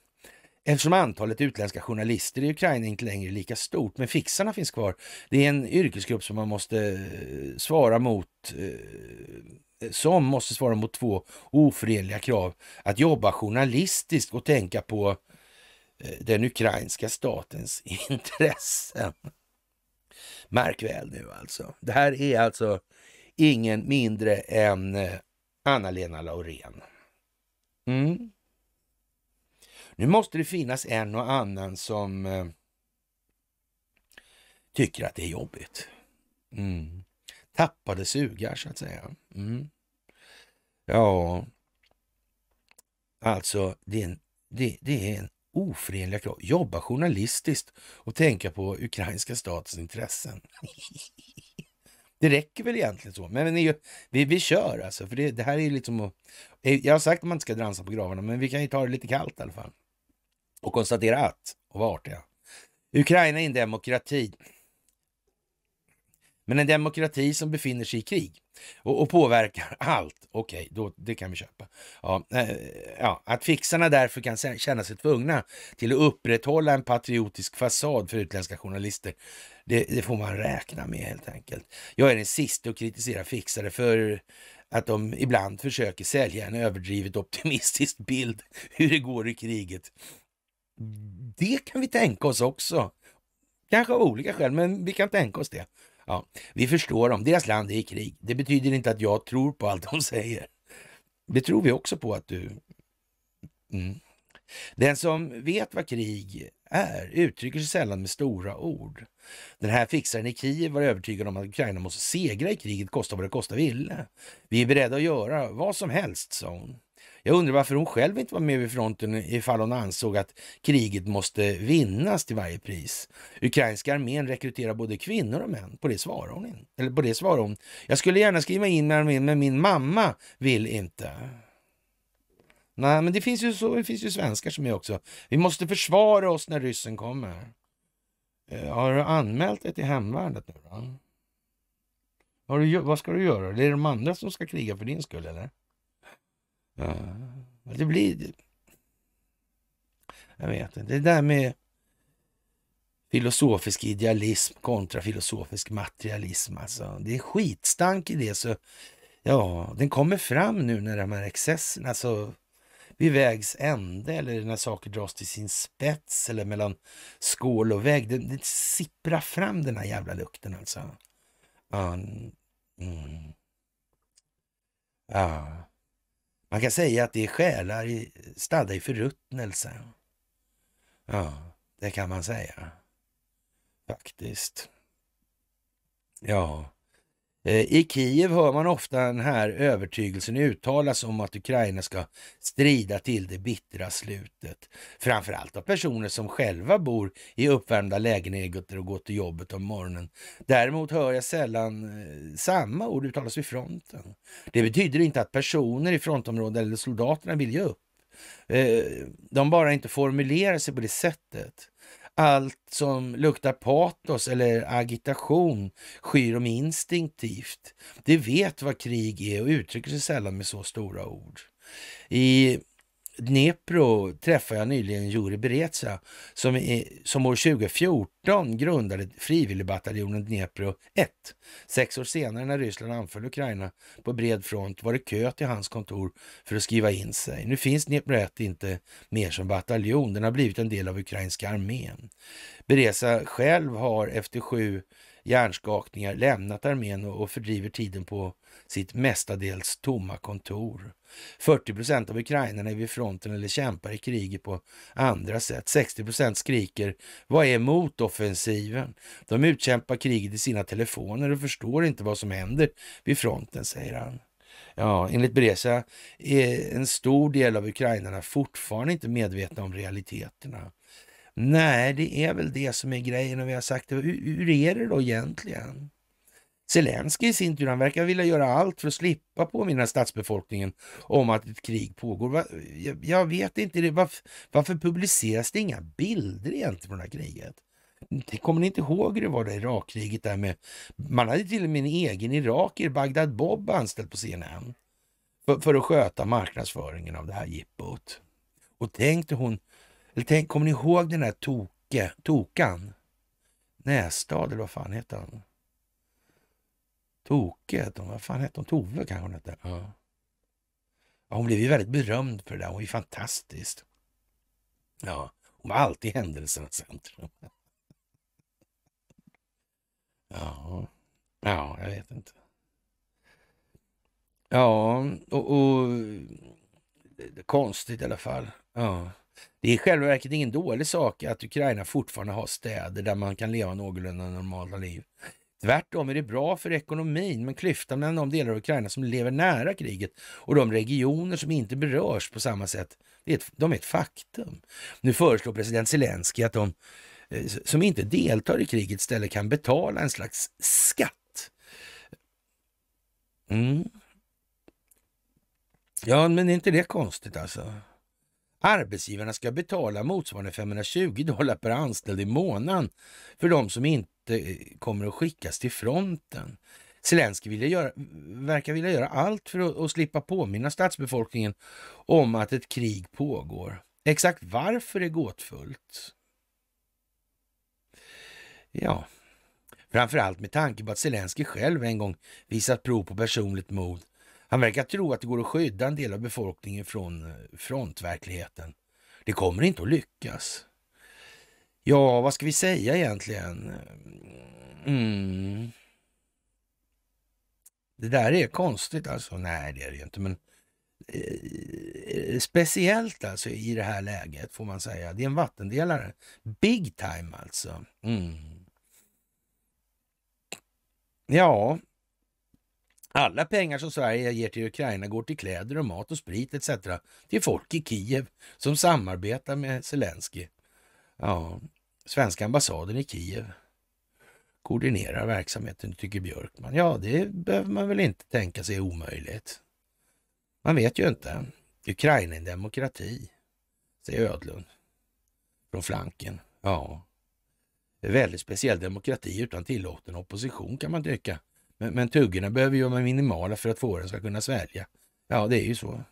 eftersom antalet utländska journalister i Ukraina inte längre är lika stort. Men fixarna finns kvar. Det är en yrkesgrupp som man måste eh, svara mot eh, som måste svara mot två oförenliga krav. Att jobba journalistiskt och tänka på eh, den ukrainska statens (laughs) intressen. Märk väl nu alltså. Det här är alltså ingen mindre än Anna-Lena Laurén. Mm. Nu måste det finnas en och annan som eh, tycker att det är jobbigt. Mm. Tappade sugar så att säga. Mm. Ja, alltså det är en, det, det är en oförenliga krav. Jobba journalistiskt och tänka på ukrainska statens intressen. (laughs) Det räcker väl egentligen så, men vi, vi, vi kör alltså. För det, det här är liksom Jag har sagt att man inte ska dansa på gravarna, men vi kan ju ta det lite kallt i alla fall och konstatera att, och vad artig jag Ukraina är en demokrati. Men en demokrati som befinner sig i krig och, och påverkar (laughs) allt. Okej, okay, det kan vi köpa. Ja, äh, ja, att fixarna därför kan känna sig tvungna till att upprätthålla en patriotisk fasad för utländska journalister, det, det får man räkna med helt enkelt. Jag är den siste att kritisera fixare för att de ibland försöker sälja en överdrivet optimistisk bild (laughs) hur det går i kriget det kan vi tänka oss också. Kanske av olika skäl, men vi kan tänka oss det. Ja, vi förstår dem. Deras land är i krig. Det betyder inte att jag tror på allt de (laughs) säger. Det tror vi också på att du... Mm. Den som vet vad krig är uttrycker sig sällan med stora ord. Den här fixaren i Kiev var övertygad om att Ukraina måste segra i kriget, kosta vad det kosta ville. Vi är beredda att göra vad som helst, sa hon. Jag undrar varför hon själv inte var med vid fronten ifall hon ansåg att kriget måste vinnas till varje pris. Ukrainska armén rekryterar både kvinnor och män. På det svarar hon. In. Eller på det svarar hon. Jag skulle gärna skriva in med armén, men min mamma vill inte. Nej, men det finns ju, så, det finns ju svenskar som är också. Vi måste försvara oss när ryssen kommer. Eh, har du anmält dig till hemvärnet nu då? Vad ska du göra? Det är de andra som ska kriga för din skull eller? det blir... Jag vet inte. Det där med filosofisk idealism kontra filosofisk materialism. Alltså, det är skitstank i det. så ja, Den kommer fram nu när de här excesserna, alltså vid vägs ände eller när saker dras till sin spets eller mellan skål och vägg. Det, det sipprar fram den här jävla lukten alltså. Um, mm. ah. Man kan säga att det är själar i, stadda i förruttnelse. Ja, det kan man säga. Faktiskt. Ja, Eh, I Kiev hör man ofta den här övertygelsen uttalas om att Ukraina ska strida till det bittra slutet. Framförallt av personer som själva bor i uppvärmda lägenheter och går till jobbet om morgonen. Däremot hör jag sällan eh, samma ord uttalas vid fronten. Det betyder inte att personer i frontområden eller soldaterna vill ge upp. Eh, de bara inte formulerar sig på det sättet. Allt som luktar patos eller agitation skyr de instinktivt. De vet vad krig är och uttrycker sig sällan med så stora ord. I Dnepro träffade jag nyligen Juri Beretsa som, är, som år 2014 grundade frivilligbataljonen Dnepro 1. Sex år senare när Ryssland anföll Ukraina på bred front var det kö till hans kontor för att skriva in sig. Nu finns Dnepro 1 inte mer som bataljon, den har blivit en del av ukrainska armén. Beresa själv har efter sju hjärnskakningar lämnat armén och fördriver tiden på sitt mestadels tomma kontor. 40 av ukrainarna är vid fronten eller kämpar i kriget på andra sätt. 60 skriker vad är motoffensiven? De utkämpar kriget i sina telefoner och förstår inte vad som händer vid fronten, säger han. Ja, enligt Bresa är en stor del av ukrainarna fortfarande inte medvetna om realiteterna. Nej, det är väl det som är grejen och vi har sagt det. hur är det då egentligen? Zelensky i sin tur, han verkar vilja göra allt för att slippa påminna statsbefolkningen om att ett krig pågår. jag, vet inte, varför, publiceras det inga bilder egentligen från det här kriget? Kommer ni inte ihåg hur det var det Irakkriget där med, man hade till och med en egen iraker, Bagdad Bob, anställd på CNN för, för att sköta marknadsföringen av det här jippot. Och tänkte hon, eller tänk, kommer ni ihåg den här toke, Tokan? Nässtad eller vad fan heter han? Toke hette hon. Vad fan hette hon? Tove kanske hon hette. Ja. hon blev ju väldigt berömd för det där. Hon är ju fantastisk. Ja, hon var alltid händelsernas centrum. (laughs) Ja, ja, jag vet inte. Ja, och, och konstigt i alla fall. Ja. Det är i själva verket ingen dålig sak att Ukraina fortfarande har städer där man kan leva någorlunda normala liv. Tvärtom är det bra för ekonomin, men klyftan mellan de delar av Ukraina som lever nära kriget och de regioner som inte berörs på samma sätt, det är ett, de är ett faktum. Nu föreslår president Zelenskyj att de eh, som inte deltar i kriget istället kan betala en slags skatt. Mm. Ja, men är inte det konstigt alltså? Arbetsgivarna ska betala motsvarande 520 dollar per anställd i månaden för de som inte det kommer att skickas till fronten. Zelensky ville göra, verkar vilja göra allt för att, att slippa påminna stadsbefolkningen om att ett krig pågår. Exakt varför är gåtfullt. Ja, framförallt med tanke på att Zelensky själv en gång visat prov på personligt mod. Han verkar tro att det går att skydda en del av befolkningen från eh, frontverkligheten. Det kommer inte att lyckas. Ja, vad ska vi säga egentligen? Mm. Det där är konstigt alltså. Nej, det är det ju inte. Men eh, speciellt alltså i det här läget får man säga. Det är en vattendelare. Big time alltså. Mm. Ja, alla pengar som Sverige ger till Ukraina går till kläder och mat och sprit etc. till folk i Kiev som samarbetar med Zelensky. Ja, svenska ambassaden i Kiev koordinerar verksamheten, tycker Björkman. Ja, det behöver man väl inte tänka sig är omöjligt. Man vet ju inte. Ukraina är en demokrati, säger Ödlund från flanken. Ja, en väldigt speciell demokrati utan tillåten opposition kan man tycka. Men, men tuggorna behöver ju vara minimala för att fåren ska kunna svälja. Ja, det är ju så.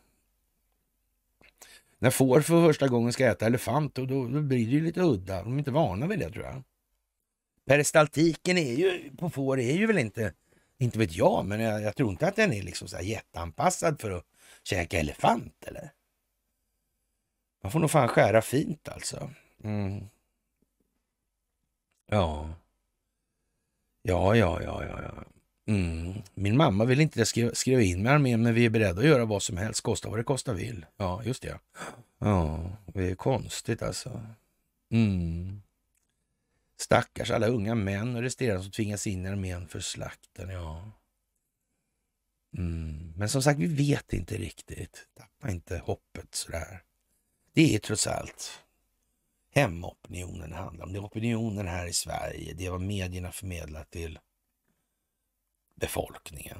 När får för första gången ska äta elefant, och då, då blir det ju lite udda. De är inte vana vid det tror jag. Peristaltiken är ju, på får är ju väl inte, inte vet jag, men jag, jag tror inte att den är liksom så här jätteanpassad för att käka elefant eller? Man får nog fan skära fint alltså. Mm. Ja. Ja, ja, ja, ja, ja. Mm. Min mamma vill inte skriva, skriva in med armén, men vi är beredda att göra vad som helst, kosta vad det kosta vill. Ja, just det. Ja, det är konstigt alltså. Mm. Stackars alla unga män och resterande som tvingas in i armén för slakten. Ja. Mm. Men som sagt, vi vet inte riktigt. Tappa inte hoppet sådär. Det är trots allt hemopinionen det handlar om. Det är opinionen här i Sverige. Det är vad medierna förmedlar till befolkningen,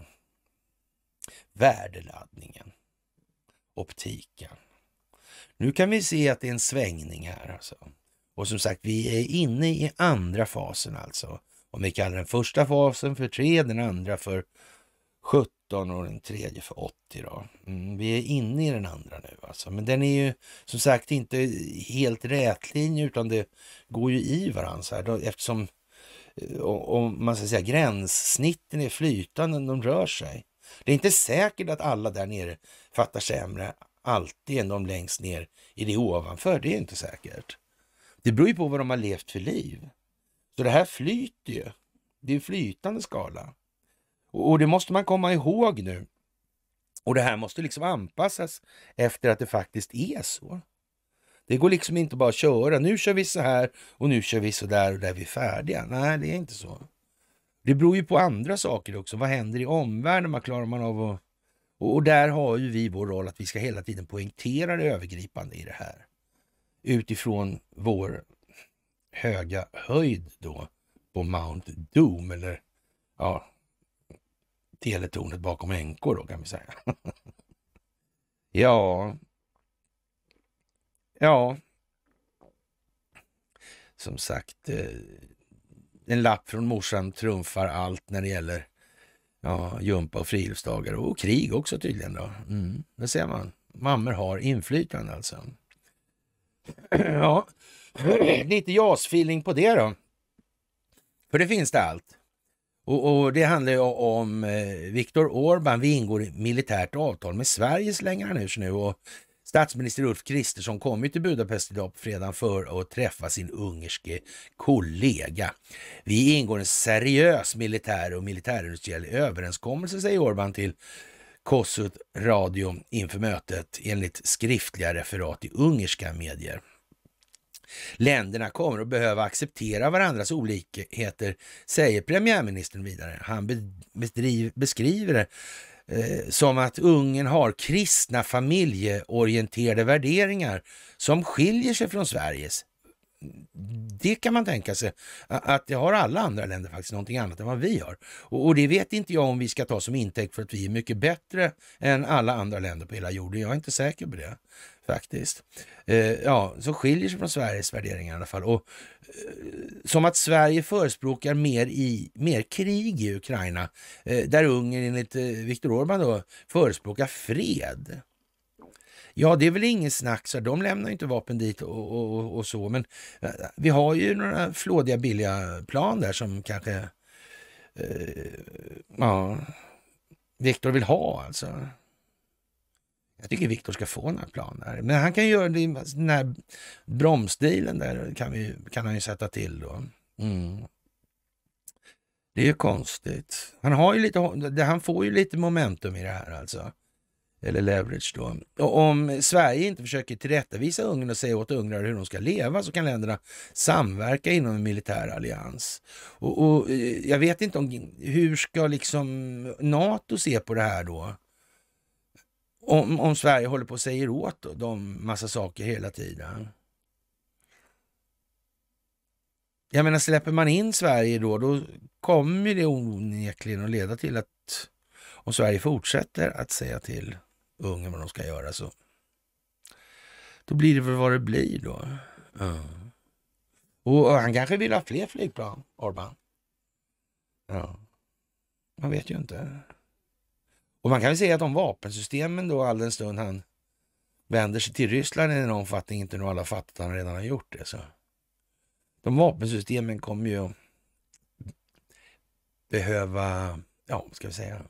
värdeladdningen, optiken. Nu kan vi se att det är en svängning här alltså. Och som sagt, vi är inne i andra fasen alltså. Om vi kallar den första fasen för 3, den andra för 17 och den tredje för 80 då. Mm, vi är inne i den andra nu alltså. Men den är ju som sagt inte helt rätlinje utan det går ju i varandra så här då, eftersom Eh, om man ska säga gränssnitten är flytande, när de rör sig. Det är inte säkert att alla där nere fattar sämre alltid än de längst ner i det ovanför. Det är inte säkert. Det beror ju på vad de har levt för liv. Så det här flyter ju. Det är en flytande skala. Och, det måste man komma ihåg nu. Och det här måste liksom anpassas efter att det faktiskt är så. Det går liksom inte bara att köra. Nu kör vi så här och nu kör vi så där och där är vi färdiga. Nej, det är inte så. Det beror ju på andra saker också. Vad händer i omvärlden? Vad klarar man av att... Och där har ju vi vår roll att vi ska hela tiden poängtera det övergripande i det här. Utifrån vår höga höjd då på Mount Doom eller ja, teletornet bakom NK då kan vi säga. (laughs) ja, Ja, som sagt, eh, en lapp från morsan trumfar allt när det gäller ja, jumpa och friluftsdagar och krig också tydligen. Då. Mm, det ser man. Mammor har inflytande alltså. (clears throat) ja, (clears throat) lite jasfeeling på det då. För det finns det allt. Och, och det handlar ju om eh, Viktor Orban. Vi ingår militärt avtal med Sverige, slänger han ur sig nu. Och Statsminister Ulf Kristersson kom till Budapest idag på fredagen för att träffa sin ungerske kollega. Vi ingår en seriös militär och militärindustriell överenskommelse, säger Orban till Kossuth Radio inför mötet enligt skriftliga referat i ungerska medier. Länderna kommer att behöva acceptera varandras olikheter, säger premiärministern vidare. Han bedriv, beskriver det Eh, som att Ungern har kristna familjeorienterade värderingar som skiljer sig från Sveriges det kan man tänka sig att det har alla andra länder faktiskt någonting annat än vad vi har. Och, och, det vet inte jag om vi ska ta som intäkt för att vi är mycket bättre än alla andra länder på hela jorden. Jag är inte säker på det faktiskt. Eh, ja, som skiljer sig från Sveriges värderingar i alla fall. Och, eh, som att Sverige förespråkar mer, i, mer krig i Ukraina, eh, där Ungern enligt eh, Viktor Orbán då förespråkar fred. Ja, det är väl ingen snack, så de lämnar inte vapen dit och, och, och, så. Men eh, vi har ju några flådiga billiga plan där som kanske eh, ja, Viktor vill ha alltså. Jag tycker Viktor ska få några plan där. Men han kan ju göra det, den här bromsdelen där kan, vi, kan han ju sätta till då. Mm. Det är ju konstigt. Han, har ju lite, han får ju lite momentum i det här alltså eller leverage då. Och om Sverige inte försöker tillrättavisa Ungern och säga åt ungrar hur de ska leva så kan länderna samverka inom en militär allians. Och, och eh, jag vet inte om, hur ska liksom NATO se på det här då? Om, om Sverige håller på och säger åt då, de massa saker hela tiden. Jag menar, släpper man in Sverige då, då kommer det onekligen att leda till att om Sverige fortsätter att säga till Ungern vad de ska göra. så Då blir det väl vad det blir då. Mm. Och, han kanske vill ha fler flygplan, Orban. Ja. Man vet ju inte. Och man kan väl säga att de vapensystemen då alldeles stund han vänder sig till Ryssland i en omfattning inte nog alla fattat att han redan har gjort det. Så. De vapensystemen kommer ju behöva, ja, vad ska vi säga,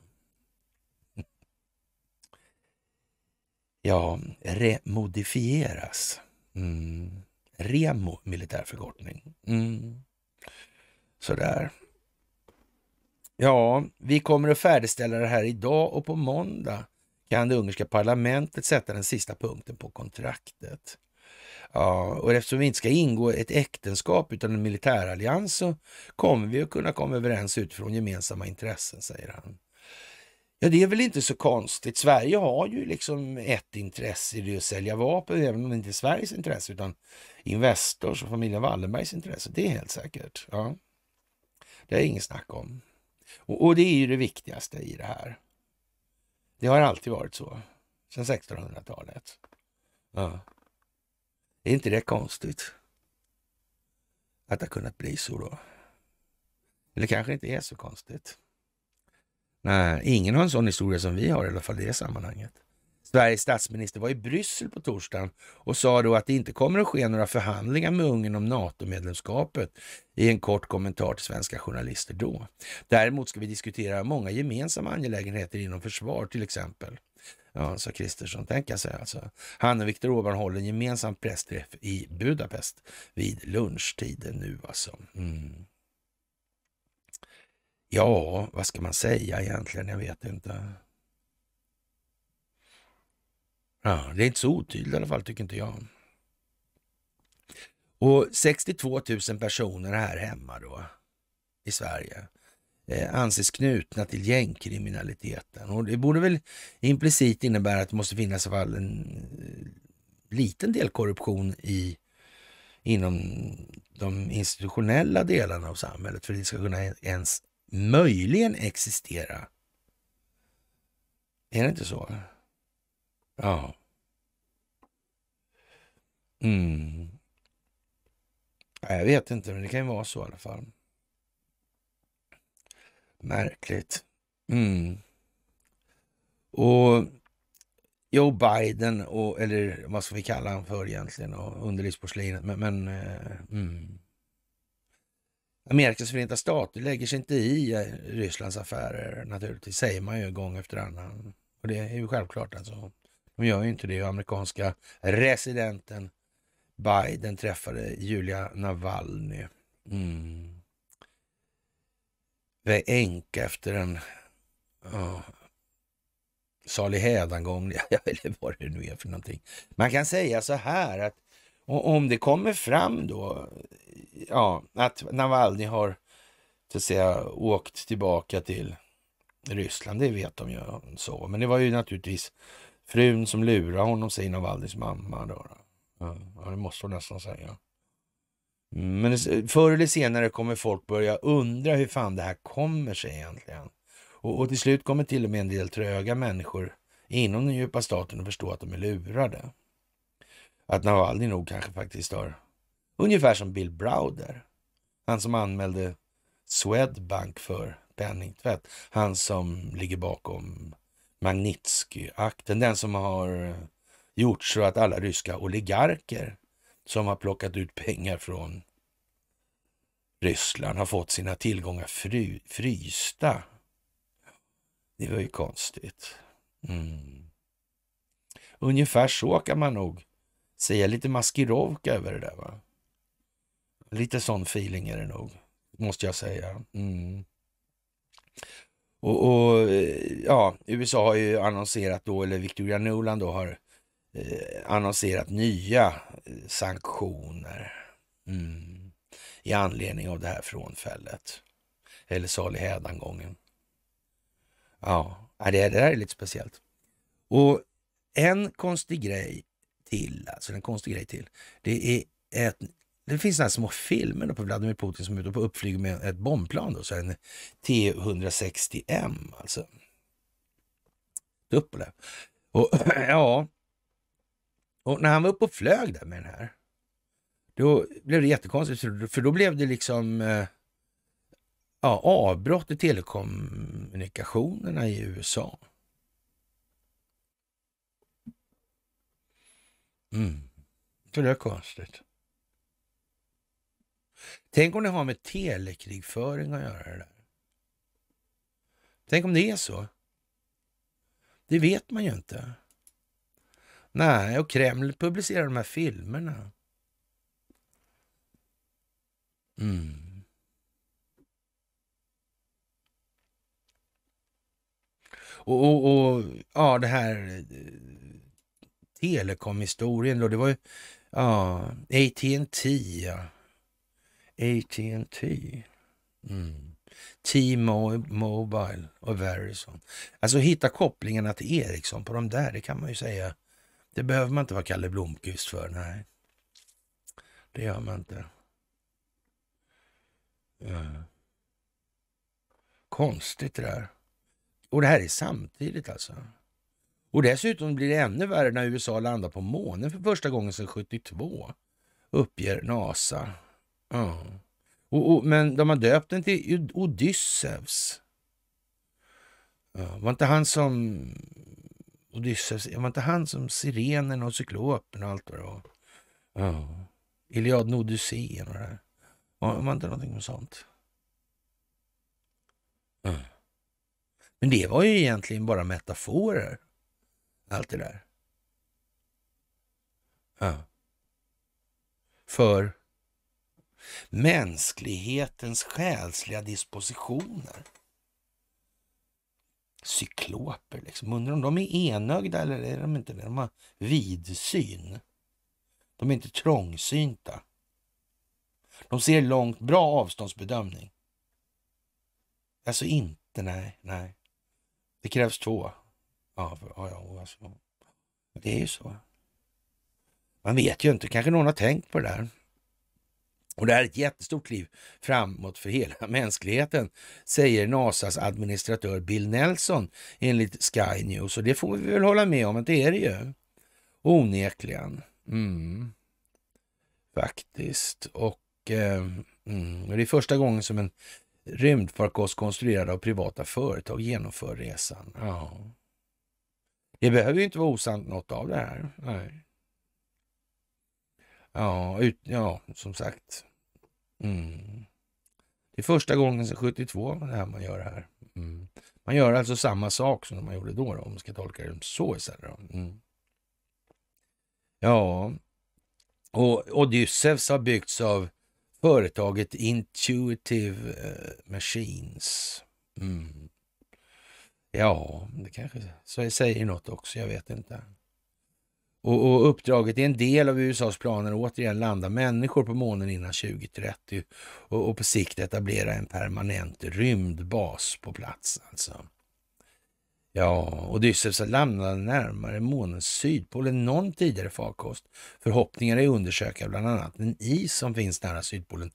ja, remodifieras. Mm. Remo, militär förkortning. Mm. Sådär. Ja, vi kommer att färdigställa det här idag och på måndag kan det ungerska parlamentet sätta den sista punkten på kontraktet. Ja, och eftersom vi inte ska ingå ett äktenskap utan en militärallians så kommer vi att kunna komma överens utifrån gemensamma intressen, säger han. Ja, det är väl inte så konstigt. Sverige har ju liksom ett intresse i det att sälja vapen, även om det inte är Sveriges intresse utan Investors och familjen Wallenbergs intresse. Det är helt säkert. Ja. Det är inget snack om. Och, och, det är ju det viktigaste i det här. Det har alltid varit så, sedan 1600-talet. Ja. Är inte det konstigt? Att det har kunnat bli så då? Eller kanske inte är så konstigt. Nej, ingen har en sån historia som vi har i alla fall i det sammanhanget. Sveriges statsminister var i Bryssel på torsdagen och sa då att det inte kommer att ske några förhandlingar med Ungern om NATO-medlemskapet i en kort kommentar till svenska journalister då. Däremot ska vi diskutera många gemensamma angelägenheter inom försvar till exempel. Ja, sa Kristersson. Tänka sig alltså. Han och Viktor Orbán håller en gemensam pressträff i Budapest vid lunchtiden nu alltså. Mm. Ja, vad ska man säga egentligen? Jag vet inte. Ja, det är inte så otydligt i alla fall, tycker inte jag. Och 62 000 personer här hemma då, i Sverige, eh, anses knutna till gängkriminaliteten. Och det borde väl implicit innebära att det måste finnas i alla fall en eh, liten del korruption i, inom de institutionella delarna av samhället för att det ska kunna ens möjligen existera? Är det inte så? Ja. Mm. Jag vet inte, men det kan ju vara så i alla fall. Märkligt. Mm. Och Joe Biden, och, eller vad ska vi kalla honom för egentligen, och underlivsporslinet. Men, men eh, mm. Amerikas förenta stater lägger sig inte i eh, Rysslands affärer naturligtvis, säger man ju gång efter annan. Och det är ju självklart alltså. De gör ju inte det. Amerikanska residenten Biden träffade Julia Navalny. Mm. Var änka efter en oh, salig hädangång, (laughs) eller vad det nu är för någonting. Man kan säga så här att och om det kommer fram då, ja, att Navalny har så att säga åkt tillbaka till Ryssland, det vet de ju så. Men det var ju naturligtvis frun som lurade honom, säger Navalnyjs mamma. Då. Ja, det måste hon nästan säga. Men förr eller senare kommer folk börja undra hur fan det här kommer sig egentligen. Och, och till slut kommer till och med en del tröga människor inom den djupa staten att förstå att de är lurade att Navalny nog kanske faktiskt har... Ungefär som Bill Browder. Han som anmälde Swedbank för penningtvätt. Han som ligger bakom Magnitsky-akten. Den som har eh, gjort så att alla ryska oligarker som har plockat ut pengar från Ryssland har fått sina tillgångar fry, frysta. Det var ju konstigt. Mm. Ungefär så kan man nog säga lite Maskirovka över det där. va? Lite sån feeling är det nog, måste jag säga. Mm. Och, och, eh, ja, USA har ju annonserat då, eller Victoria Nuland då har eh, annonserat nya eh, sanktioner mm. i anledning av det här frånfället. Eller salig Ja, det, det här är lite speciellt. Och en konstig grej till, alltså en konstig grej till. Det, är ett, det finns sådana små filmer då på Vladimir Putin som är ute på uppflyg med ett bombplan, då, så en T160M alltså. Tupolev. Och (clears throat) ja, och när han var uppe och flög där med den här, då blev det jättekonstigt, för då blev det liksom eh, ja, avbrott i telekommunikationerna i USA. Mm. Så det är konstigt. Tänk om det har med telekrigföring att göra det där. Tänk om det är så. Det vet man ju inte. Nej, och Kreml publicerar de här filmerna. Mm. Och, och, och ja, det här eh, telekomhistorien då. Det var ju ja, AT&T ja. AT&T. Mm. T-Mobile och Verizon. Alltså hitta kopplingarna till Ericsson på de där, det kan man ju säga. Det behöver man inte vara Kalle Blomqvist för, nej. Det gör man inte. Ja. Konstigt det där. Och det här är samtidigt alltså. Och dessutom blir det ännu värre när USA landar på månen för första gången sedan 72, uppger NASA. Mm. Och, och, men de har döpt den till Odysseus. Mm. Var inte han som... Odysseus, var inte han som sirenerna och cyklopen och allt vad det var? Mm. Iliaden och Odysseen och det där. Var, var inte någonting med sånt? Men det var ju egentligen bara metaforer allt det där. Ja. För mänsklighetens själsliga dispositioner. Cykloper, liksom. Undrar om de är enögda eller är de inte det? De har vidsyn. De är inte trångsynta. De ser långt, bra avståndsbedömning. Alltså inte, nej, nej. Det krävs två. Ja, för, ja, ja alltså. Det är ju så. Man vet ju inte, kanske någon har tänkt på det där. Och det här är ett jättestort kliv framåt för hela (laughs) mänskligheten, säger NASAs administratör Bill Nelson enligt Sky News. Och det får vi väl hålla med om att det är det ju. Onekligen. Mm. Faktiskt. Och eh, mm. det är första gången som en rymdfarkost konstruerad av privata företag genomför resan. Ja. Det behöver ju inte vara osant något av det här. Nej. Ja, ut, ja som sagt. Mm. Det är första gången sedan 72 det här man gör det här. Mm. Man gör alltså samma sak som man gjorde då, då om man ska tolka det så istället. Mm. Ja, och Odysseus har byggts av företaget Intuitive eh, Machines. Mm. Ja, det kanske så säger något också, jag vet inte. Och, och, uppdraget är en del av USAs planer att återigen landa människor på månen innan 2030 och, och på sikt etablera en permanent rymdbas på plats. Alltså. Ja, Odysseus landade närmare månens sydpol än någon tidigare farkost. Förhoppningar är att undersöka bland annat den is som finns nära sydpolen,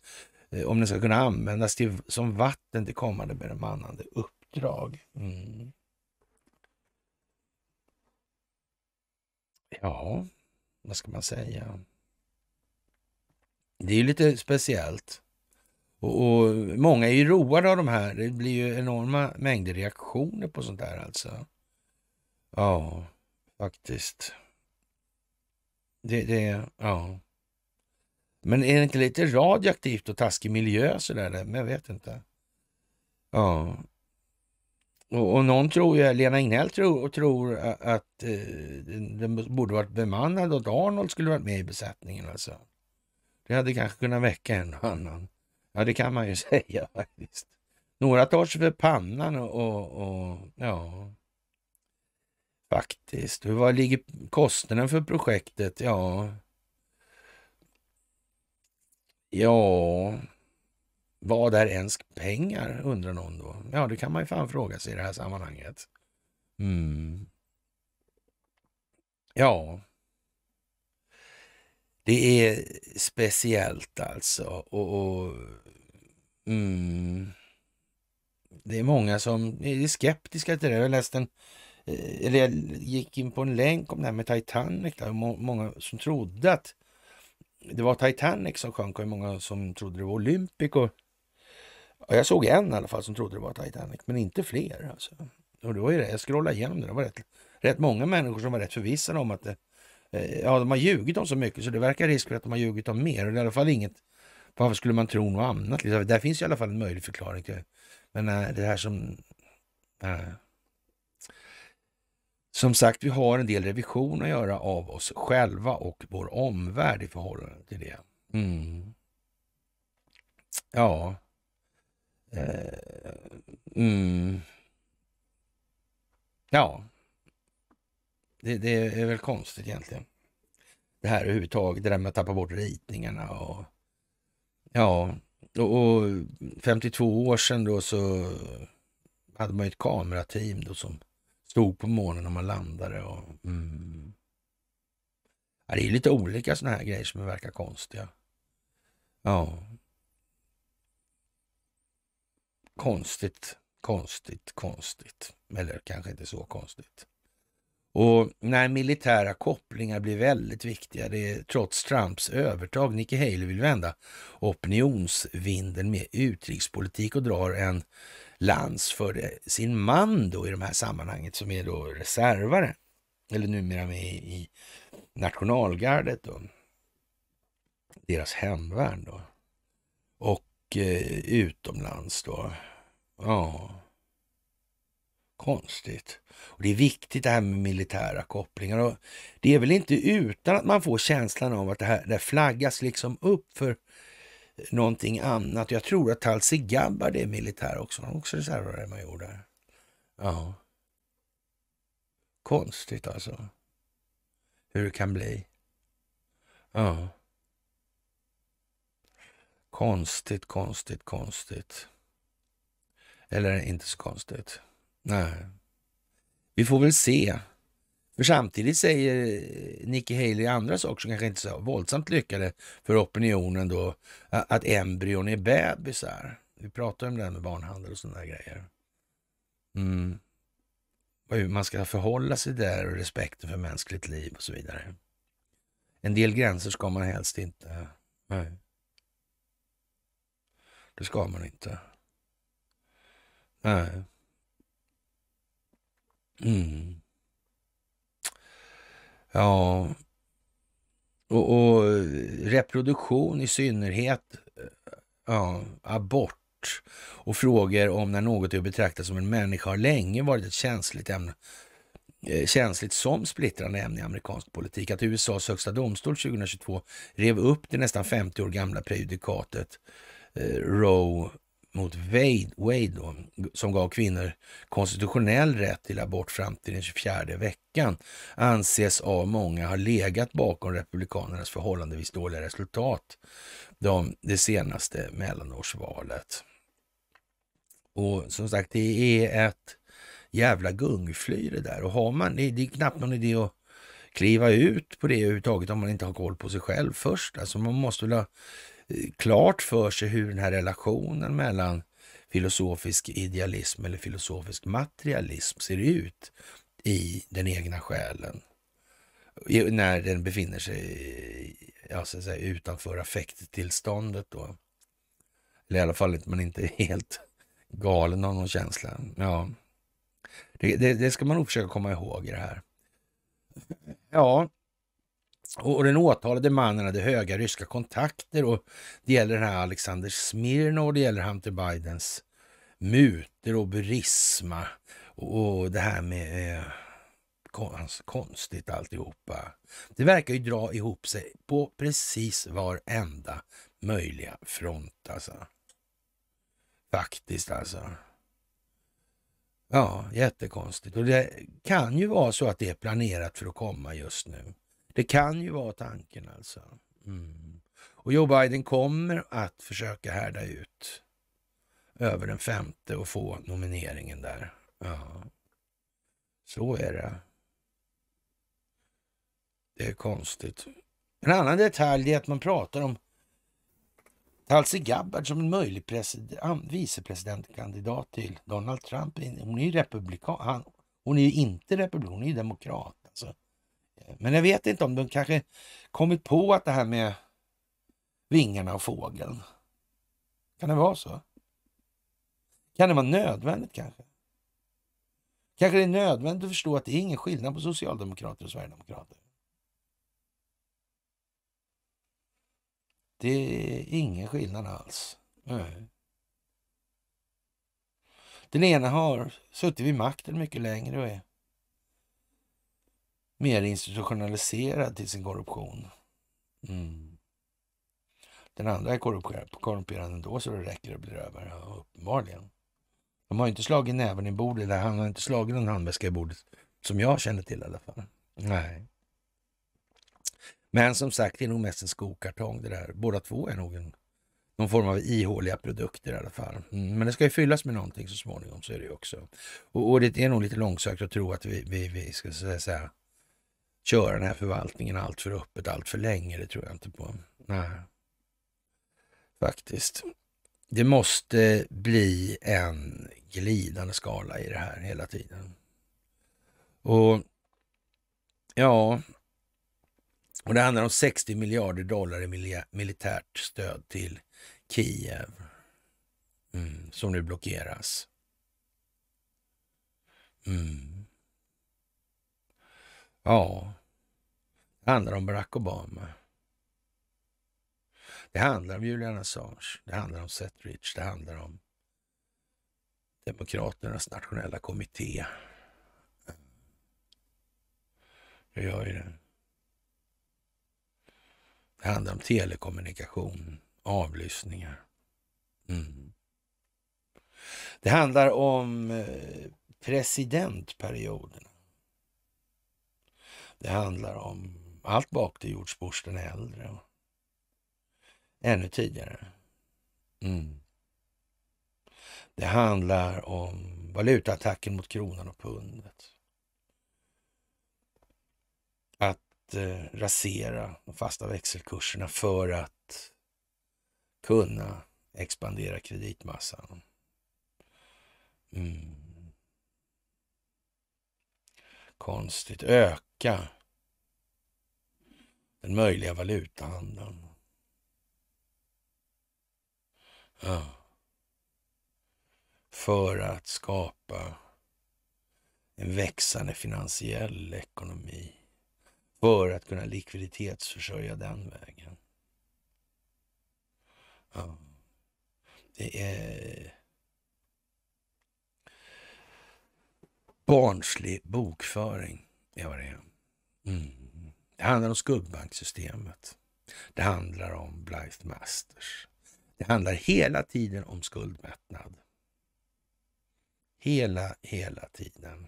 eh, om den ska kunna användas till, som vatten till kommande bemannande upp uppdrag. Mm. Ja, vad ska man säga? Det är ju lite speciellt. Och, och, Många är ju roade av de här. Det blir ju enorma mängder reaktioner på sånt där alltså. Ja, faktiskt. Det, det, ja. Men är det inte lite radioaktivt och taskig miljö sådär? Men jag vet inte. Ja, och, och någon tror ju, Lena Ingnell tror, tror att eh, den borde varit bemannad och att Arnold skulle varit med i besättningen alltså. Det hade kanske kunnat väcka en och annan. Ja, det kan man ju (laughs) säga faktiskt. Några tar sig för pannan och, och, och ja. Faktiskt. Hur ligger kostnaden för projektet? Ja. Ja, vad är ens pengar, undrar någon då. Ja, det kan man ju fan fråga sig i det här sammanhanget. Mm. Ja. Det är speciellt alltså. Och, och mm. Det är många som är skeptiska till det. Jag läste en, eh, eller jag gick in på en länk om det här med Titanic. Där. Många som trodde att det var Titanic som sjönk och många som trodde det var Olympic. Och Ja, jag såg en i alla fall som trodde det var Titanic, men inte fler. Alltså. Och det var det, jag scrollade igenom det. Det var rätt, rätt många människor som var rätt förvissade om att det, eh, ja, de har ljugit om så mycket så det verkar risk för att de har ljugit om mer. Och det är i alla fall inget, varför skulle man tro något annat? Liksom. Där finns i alla fall en möjlig förklaring. Till, men nej, eh, det här som... Nej. Eh, som sagt, vi har en del revision att göra av oss själva och vår omvärld i förhållande till det. Mm. Ja, Eh, mm. Ja, det, det, är väl konstigt egentligen. Det här överhuvudtaget, det där med att tappa bort ritningarna och ja, och, och 52 år sedan då så hade man ju ett kamerateam då som stod på månen när man landade. Och, mm. ja, det är lite olika sådana här grejer som verkar konstiga. Ja, konstigt, konstigt, konstigt. Eller kanske inte så konstigt. Och när militära kopplingar blir väldigt viktiga, det är trots Trumps övertag. Nikki Haley vill vända opinionsvinden med utrikespolitik och drar en lans för sin man då i de här sammanhanget som är då reservare. Eller numera med i nationalgardet då. Deras hemvärn då. Och och eh, utomlands då. Ja. Konstigt. Och Det är viktigt det här med militära kopplingar. Och det är väl inte utan att man får känslan av att det här det flaggas liksom upp för någonting annat. Jag tror att Talsi Gabbard är militär också. Han är också reservmajor där. Ja. Konstigt alltså. Hur det kan bli. Ja. Konstigt, konstigt, konstigt. Eller inte så konstigt. Nej. Vi får väl se. För samtidigt säger Nikki Haley andra saker som kanske inte är så våldsamt lyckade för opinionen då. Att embryon är bebisar. Vi pratar om det här med barnhandel och sådana grejer. Mm. Hur man ska förhålla sig där och respekten för mänskligt liv och så vidare. En del gränser ska man helst inte. Nej. Det ska man inte. Nej. Mm. Ja. Och, och, eh, reproduktion i synnerhet, eh, ja, abort och frågor om när något är betraktat som en människa har länge varit ett känsligt ämne eh, känsligt som splittrande ämne i amerikansk politik. Att USAs högsta domstol 2022 rev upp det nästan 50 år gamla prejudikatet Eh, Roe mot Wade, Wade då, som gav kvinnor konstitutionell rätt till abort fram till den 24 veckan anses av många ha legat bakom republikanernas förhållandevis dåliga resultat de, det senaste mellanårsvalet. Och som sagt, det är ett jävla gungfly det där och har man, det är knappt någon idé att kliva ut på det överhuvudtaget om man inte har koll på sig själv först. Alltså man måste väl ha klart för sig hur den här relationen mellan filosofisk idealism eller filosofisk materialism ser ut i den egna själen. När den befinner sig alltså, säga, utanför affekttillståndet då. Eller i alla fall att man inte är helt galen av någon känsla. Ja. Det, det, det ska man nog försöka komma ihåg i det här. Ja, och, den åtalade mannen hade höga ryska kontakter och det gäller den här Alexander Smirnov och det gäller Hunter Bidens mutor och burisma och, och det här med eh, alltså, konstigt alltihopa. Det verkar ju dra ihop sig på precis varenda möjliga front alltså. Faktiskt alltså. Ja, jättekonstigt. Och det kan ju vara så att det är planerat för att komma just nu. Det kan ju vara tanken alltså. Mm. Och Joe Biden kommer att försöka härda ut över den femte och få nomineringen där. Ja. Så är det. Det är konstigt. En annan detalj är att man pratar om Talsi Gabbard som en möjlig vicepresidentkandidat till Donald Trump. Hon är ju republikan. Han, hon är ju inte republikan, hon är ju demokrat. Alltså. Men jag vet inte om de kanske kommit på att det här med vingarna och fågeln. Kan det vara så? Kan det vara nödvändigt kanske? Kanske det är nödvändigt att förstå att det är ingen skillnad på socialdemokrater och sverigedemokrater. Det är ingen skillnad alls. Nej. Den ena har suttit vid makten mycket längre och är mer institutionaliserad till sin korruption. Mm. Den andra är korrumperad ändå så det räcker och blir över, uppenbarligen. De har inte slagit näven i bordet, där. han har inte slagit någon handväska i bordet som jag känner till i alla fall. Nej. Men som sagt, det är nog mest en skokartong det där. Båda två är nog en, någon form av ihåliga produkter i alla fall. Mm, men det ska ju fyllas med någonting så småningom, så är det ju också. Och, och det är nog lite långsökt att tro att vi, vi, vi ska säga så här, köra den här förvaltningen allt för öppet allt för länge. Det tror jag inte på. Nej, faktiskt. Det måste bli en glidande skala i det här hela tiden. Och ja, och det handlar om 60 miljarder dollar i militärt stöd till Kiev mm, som nu blockeras. Mm. Ja, handlar om Barack Obama. Det handlar om Julian Assange, det handlar om Seth Rich, det handlar om Demokraternas nationella kommitté. Det gör ju det. Det handlar om telekommunikation, avlyssningar. Mm. Det handlar om eh, presidentperioden. Det handlar om allt bak till jordsborsten är äldre. Och ännu tidigare. Mm. Det handlar om valutaattacken mot kronan och pundet. Att eh, rasera de fasta växelkurserna för att kunna expandera kreditmassan. Mm. Konstigt. Öka den möjliga valutahandeln. Ja. För att skapa en växande finansiell ekonomi. För att kunna likviditetsförsörja den vägen. Ja. Det är barnslig bokföring är vad det är. Mm. Det handlar om skuggbanksystemet. Det handlar om Blythe Masters. Det handlar hela tiden om skuldmättnad. Hela, hela tiden.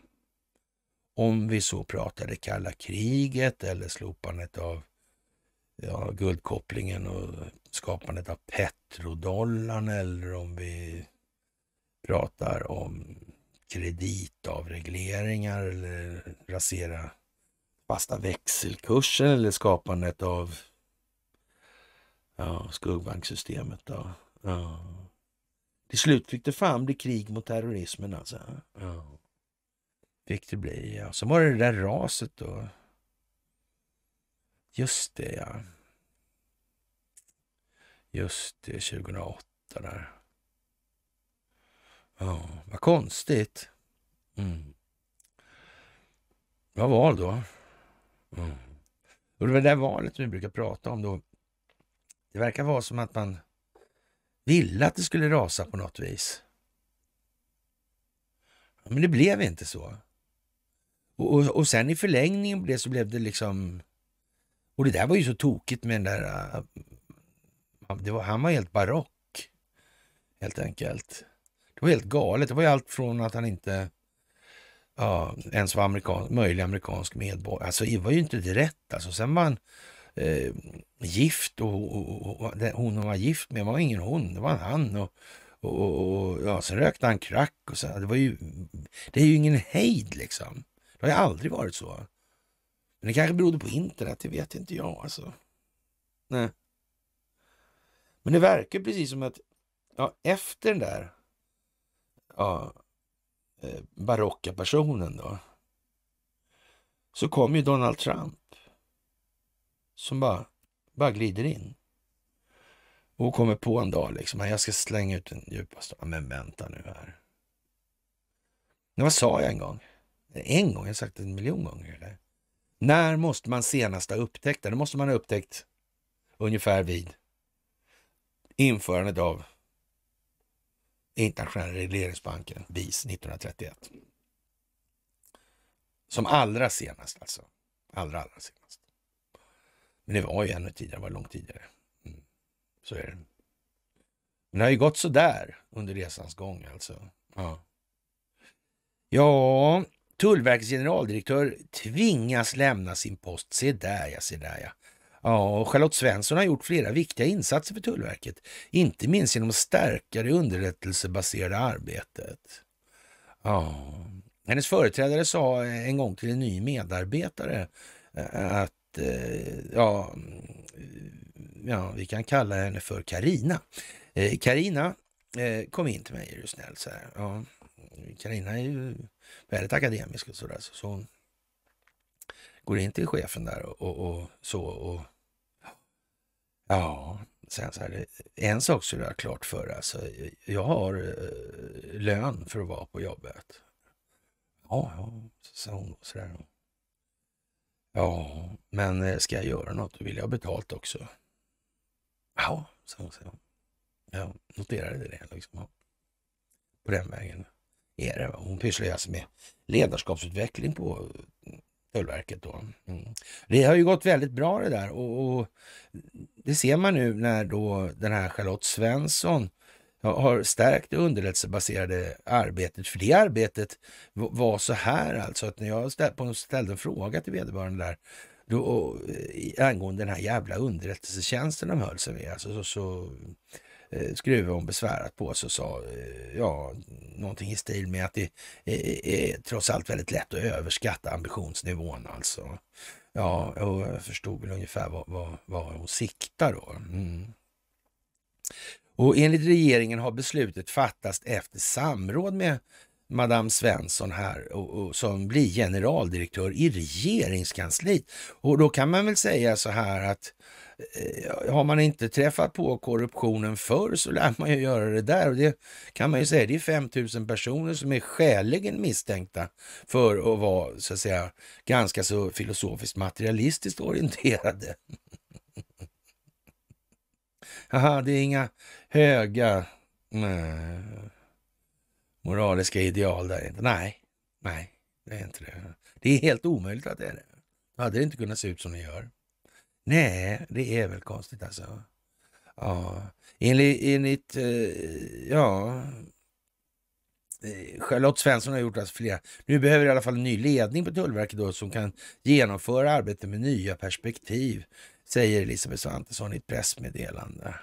Om vi så pratade kalla kriget eller slopandet av ja, guldkopplingen och skapandet av petrodollarn eller om vi pratar om kreditavregleringar eller rasera fasta växelkursen eller skapandet av ja, skuggbanksystemet. Ja. Till slut fick det fan bli krig mot terrorismen alltså. Ja. Fick det bli, ja. Sen var det det där raset då. Just det, ja. Just det, 2008 där. Ja, vad konstigt. Mm. Bra val då. Mm. Och det var det där valet som vi brukar prata om då. Det verkar vara som att man ville att det skulle rasa på något vis. Men det blev inte så. Och, och, och sen i förlängningen på det så blev det liksom... Och det där var ju så tokigt med den där... Äh, det var, han var helt barock, helt enkelt. Det var helt galet. Det var ju allt från att han inte ja, ens var amerikansk, möjlig amerikansk medborgare. Alltså det var ju inte rätt alltså. Sen var han eh, gift och, och, och den, hon hon var gift med var ingen hon, det var han. Och, och, ja, sen rökte han crack och så. Det var ju, det är ju ingen hejd liksom. Det har ju aldrig varit så. Men det kanske berodde på internet, det vet inte jag alltså. Nej. Men det verkar precis som att ja, efter den där ja, Eh, barocka personen då. Så kom ju Donald Trump som bara, bara glider in. Och kommer på en dag liksom, jag ska slänga ut den djupaste. Men vänta nu här. Men vad sa jag en gång? En gång? Jag har sagt det en miljon gånger eller? När måste man senast ha upptäckt det? Det måste man ha upptäckt ungefär vid införandet av internationella regleringsbanken, BIS, 1931. Som allra senast alltså. Allra, allra senast. Men det var ju ännu tidigare, det var långt tidigare. Mm. Så är det. Men det har ju gått sådär under resans gång alltså. Ja. ja, Tullverkets generaldirektör tvingas lämna sin post. Se där ja, se där ja. Ja, Charlotte Svensson har gjort flera viktiga insatser för Tullverket, inte minst genom att stärka det underrättelsebaserade arbetet. Ja, hennes företrädare sa en gång till en ny medarbetare eh, att eh, ja, ja, vi kan kalla henne för Karina. Eh, Karina kom in till mig, är du snäll. Så Ja, Carina är ju väldigt akademisk och sådär, så hon går in till chefen där och, och, och så. Och, ja, sen så här, en sak skulle jag ha klart för alltså, jag har eh, lön för att vara på jobbet. Ja, ja, sa hon sådär. Ja, men eh, ska jag göra något då vill jag ha betalt också. Ja, sa hon. Så. Jag noterade det liksom. Ja. På den vägen är det. Hon pysslar ju alltså med ledarskapsutveckling på Tullverket då. Mm. Det har ju gått väldigt bra det där och, och, det ser man nu när då den här Charlotte Svensson har stärkt det underrättelsebaserade arbetet. För det arbetet var så här alltså, att när jag ställde, ställde en fråga till vederbörande där då, eh, angående den här jävla underrättelsetjänsten de höll sig med, alltså, så, så Eh, skruvade hon besvärat på sig och sa eh, ja, någonting i stil med att det är, är, trots allt väldigt lätt att överskatta ambitionsnivån alltså. Ja, och jag förstod väl ungefär vad, vad, vad hon siktar då. Mm. Och enligt regeringen har beslutet fattats efter samråd med Madame Svensson här och, och, som blir generaldirektör i regeringskansliet. Och då kan man väl säga så här att Eh, har man inte träffat på korruptionen förr så lär man ju göra det där. Och det kan man ju säga, det är 5000 personer som är skäligen misstänkta för att vara så att säga ganska så filosofiskt materialistiskt orienterade. (laughs) Haha, det är inga höga nej, eh, moraliska ideal där inte. Nej, nej, det är inte det. Det är helt omöjligt att det är det. Då hade det inte kunnat se ut som det gör. Nej, det är väl konstigt alltså. Ja, enligt, enligt eh, ja, eh, Charlotte Svensson har gjort alltså flera. Nu behöver i alla fall en ny ledning på Tullverket då, som kan genomföra arbetet med nya perspektiv, säger Elisabeth Svantesson i ett pressmeddelande.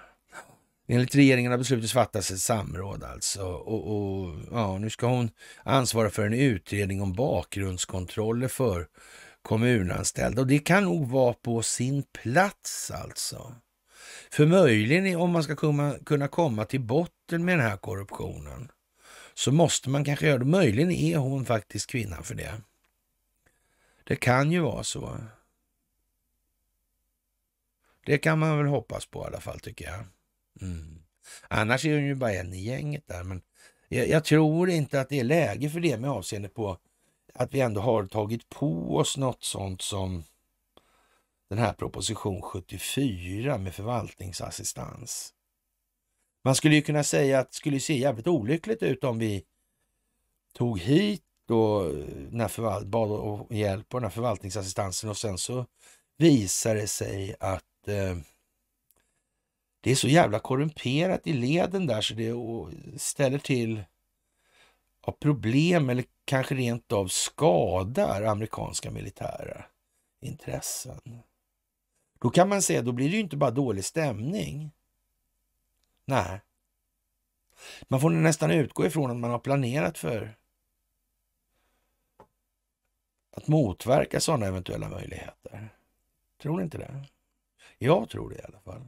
Enligt regeringen har beslutet fattats ett samråd alltså och, och ja, nu ska hon ansvara för en utredning om bakgrundskontroller för kommunanställda. Och det kan nog vara på sin plats alltså. För möjligen om man ska kunna komma till botten med den här korruptionen så måste man kanske göra det. Möjligen är hon faktiskt kvinna för det. Det kan ju vara så. Det kan man väl hoppas på i alla fall tycker jag. Mm. Annars är hon ju bara en i gänget där. Men jag, jag, tror inte att det är läge för det med avseende på att vi ändå har tagit på oss något sånt som den här proposition 74 med förvaltningsassistans. Man skulle ju kunna säga att det skulle se jävligt olyckligt ut om vi tog hit då eh, när förvalt, bad om hjälp och den här förvaltningsassistansen och sen så visar det sig att eh, det är så jävla korrumperat i leden där så det ställer till ja, problem eller kanske rent av skadar amerikanska militära intressen. Då kan man säga, då blir det ju inte bara dålig stämning. Nej. Man får nästan utgå ifrån att man har planerat för att motverka sådana eventuella möjligheter. Tror ni inte det? Jag tror det i alla fall.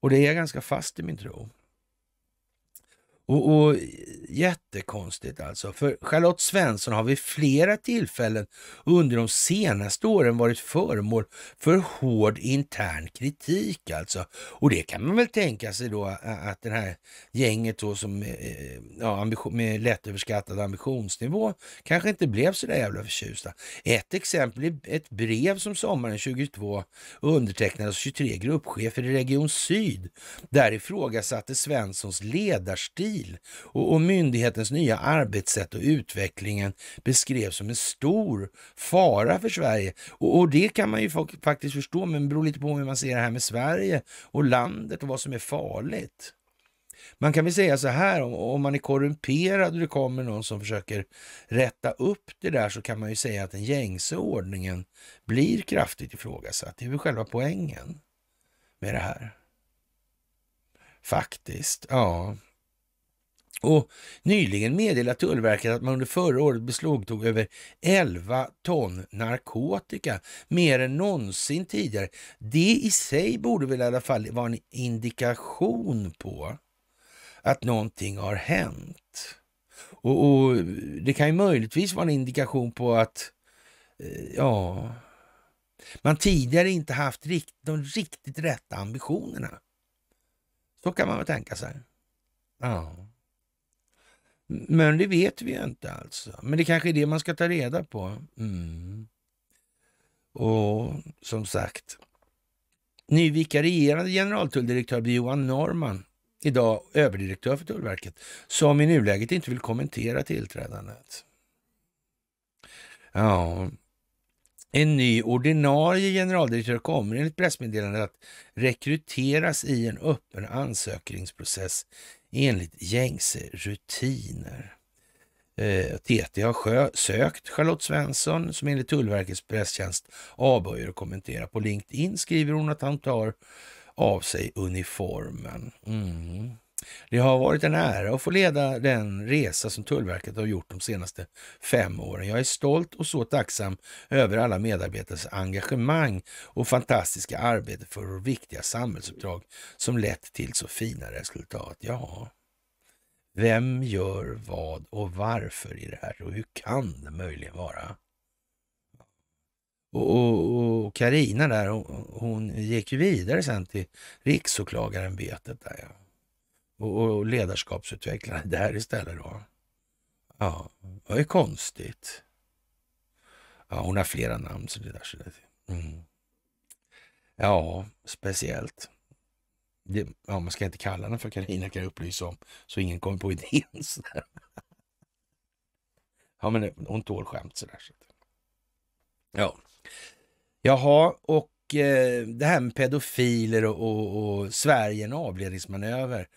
Och det är jag ganska fast i min tro. Och, och, Jättekonstigt alltså. För Charlotte Svensson har vid flera tillfällen under de senaste åren varit föremål för hård intern kritik alltså. Och det kan man väl tänka sig då att det här gänget då som eh, ja, med lättöverskattad ambitionsnivå kanske inte blev så där jävla förtjusta. Ett exempel är ett brev som sommaren 22 undertecknades av 23 gruppchefer i Region Syd. Där ifrågasatte Svenssons ledarstil bil och, och myndighetens nya arbetssätt och utvecklingen beskrevs som en stor fara för Sverige. Och, och det kan man ju faktiskt förstå, men det beror lite på hur man ser det här med Sverige och landet och vad som är farligt. Man kan väl säga så här, om, om man är korrumperad och det kommer någon som försöker rätta upp det där så kan man ju säga att den gängse ordningen blir kraftigt ifrågasatt. Det är väl själva poängen med det här. Faktiskt, ja och nyligen meddelat Tullverket att man under förra året beslagtog över 11 ton narkotika, mer än någonsin tidigare. Det i sig borde väl i alla fall vara en indikation på att någonting har hänt. Och, och det kan ju möjligtvis vara en indikation på att, eh, ja, man tidigare inte haft rikt, de riktigt rätta ambitionerna. Så kan man väl tänka sig. Ja. Men det vet vi ju inte alltså. Men det kanske är det man ska ta reda på. Mm. Och som sagt, nyvikarierande generaltulldirektör blir Johan Norman, idag överdirektör för Tullverket, som i nuläget inte vill kommentera tillträdandet. Ja, en ny ordinarie generaldirektör kommer enligt pressmeddelandet att rekryteras i en öppen ansökningsprocess enligt gängse rutiner. TT eh, har sökt Charlotte Svensson som enligt Tullverkets presstjänst avböjer att kommentera. På LinkedIn skriver hon att han tar av sig uniformen. Mm. Det har varit en ära att få leda den resa som Tullverket har gjort de senaste fem åren. Jag är stolt och så tacksam över alla medarbetares engagemang och fantastiska arbete för vårt viktiga samhällsuppdrag som lett till så fina resultat. Ja, vem gör vad och varför i det här och hur kan det möjligen vara? Och Karina där, hon gick ju vidare sen till riksåklagarämbetet där ja och, och ledarskapsutvecklare där istället. Då. Ja, det är konstigt. Ja, hon har flera namn så det där. Så det, mm. Ja, speciellt. Det, ja, man ska inte kalla henne för Karina kan jag upplysa om, så ingen kommer på idén. Så där. Ja, men hon tål skämt sådär. Så. Ja. Jaha, och eh, det här med pedofiler och, och, och Sverige, en avledningsmanöver.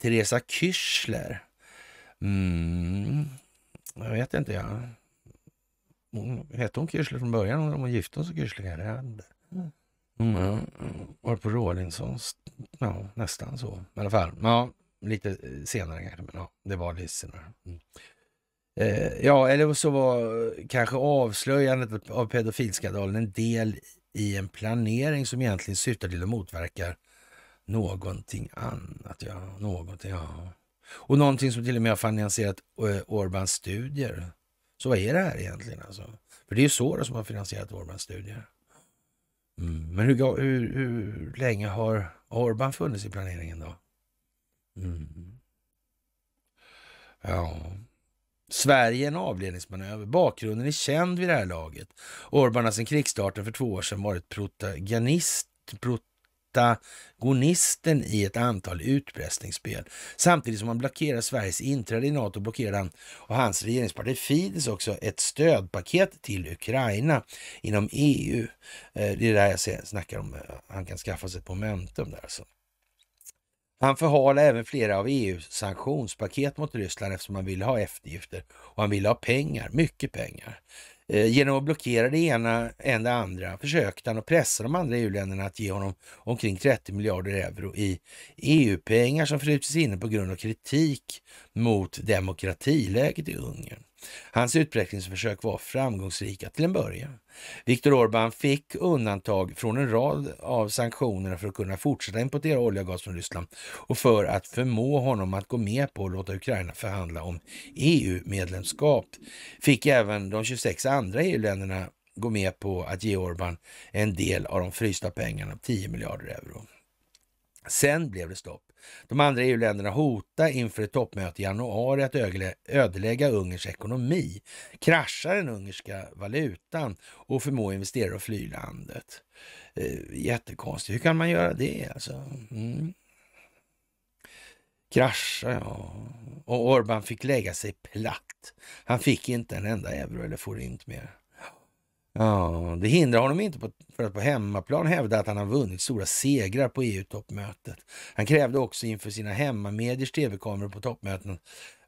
Teresa Kyschler. Mm, jag vet inte. Ja. Hon, hette hon Kyschler från början? Om hon gifte sig Kyschler kanske? Mm. Mm, var på Rawlinsons, ja, nästan så. I alla fall, ja, lite eh, senare kanske, men ja, det var lite senare. Mm. Eh, ja, eller så var eh, kanske avslöjandet av pedofilskandalen en del i en planering som egentligen syftar till att motverka någonting annat, ja. Någonting, ja. Och någonting som till och med har finansierat eh, Orbans studier. Så vad är det här egentligen alltså? För det är ju Soros som har finansierat Orbans studier. Mm. Men hur, hur, hur, länge har Orban funnits i planeringen då? Mm. Ja. Sverige är en avledningsmanöver. Bakgrunden är känd vid det här laget. Orban har sedan krigsstarten för två år sedan varit protagonist, prot protagonisten i ett antal utpressningsspel. Samtidigt som han blockerar Sveriges inträde i NATO blockerar han och hans regeringsparti Fidesz också ett stödpaket till Ukraina inom EU. Eh, det är det här jag snackar om. Eh, han kan skaffa sig ett momentum där alltså. Han förhalar även flera av EUs sanktionspaket mot Ryssland eftersom han ville ha eftergifter och han ville ha pengar, mycket pengar. Eh, genom att blockera det ena än det andra försökte han att pressa de andra EU-länderna att ge honom omkring 30 miljarder euro i EU-pengar som frusits inne på grund av kritik mot demokratiläget i Ungern. Hans utpressningsförsök var framgångsrika till en början. Viktor Orbán fick undantag från en rad av sanktionerna för att kunna fortsätta importera olja och gas från Ryssland och för att förmå honom att gå med på att låta Ukraina förhandla om EU-medlemskap fick även de 26 andra EU-länderna gå med på att ge Orbán en del av de frysta pengarna, 10 miljarder euro. Sen blev det stopp de andra EU-länderna hota inför ett toppmöte i januari att ödelägga Ungerns ekonomi, krascha den ungerska valutan och förmå investerare att fly landet. Eh, jättekonstigt. Hur kan man göra det alltså? Mm. Krascha, ja. Och Orban fick lägga sig platt. Han fick inte en enda euro eller forint mer. Ja, det hindrar honom inte på, för att på hemmaplan hävda att han har vunnit stora segrar på EU-toppmötet. Han krävde också inför sina hemmamediers tv-kameror på toppmöten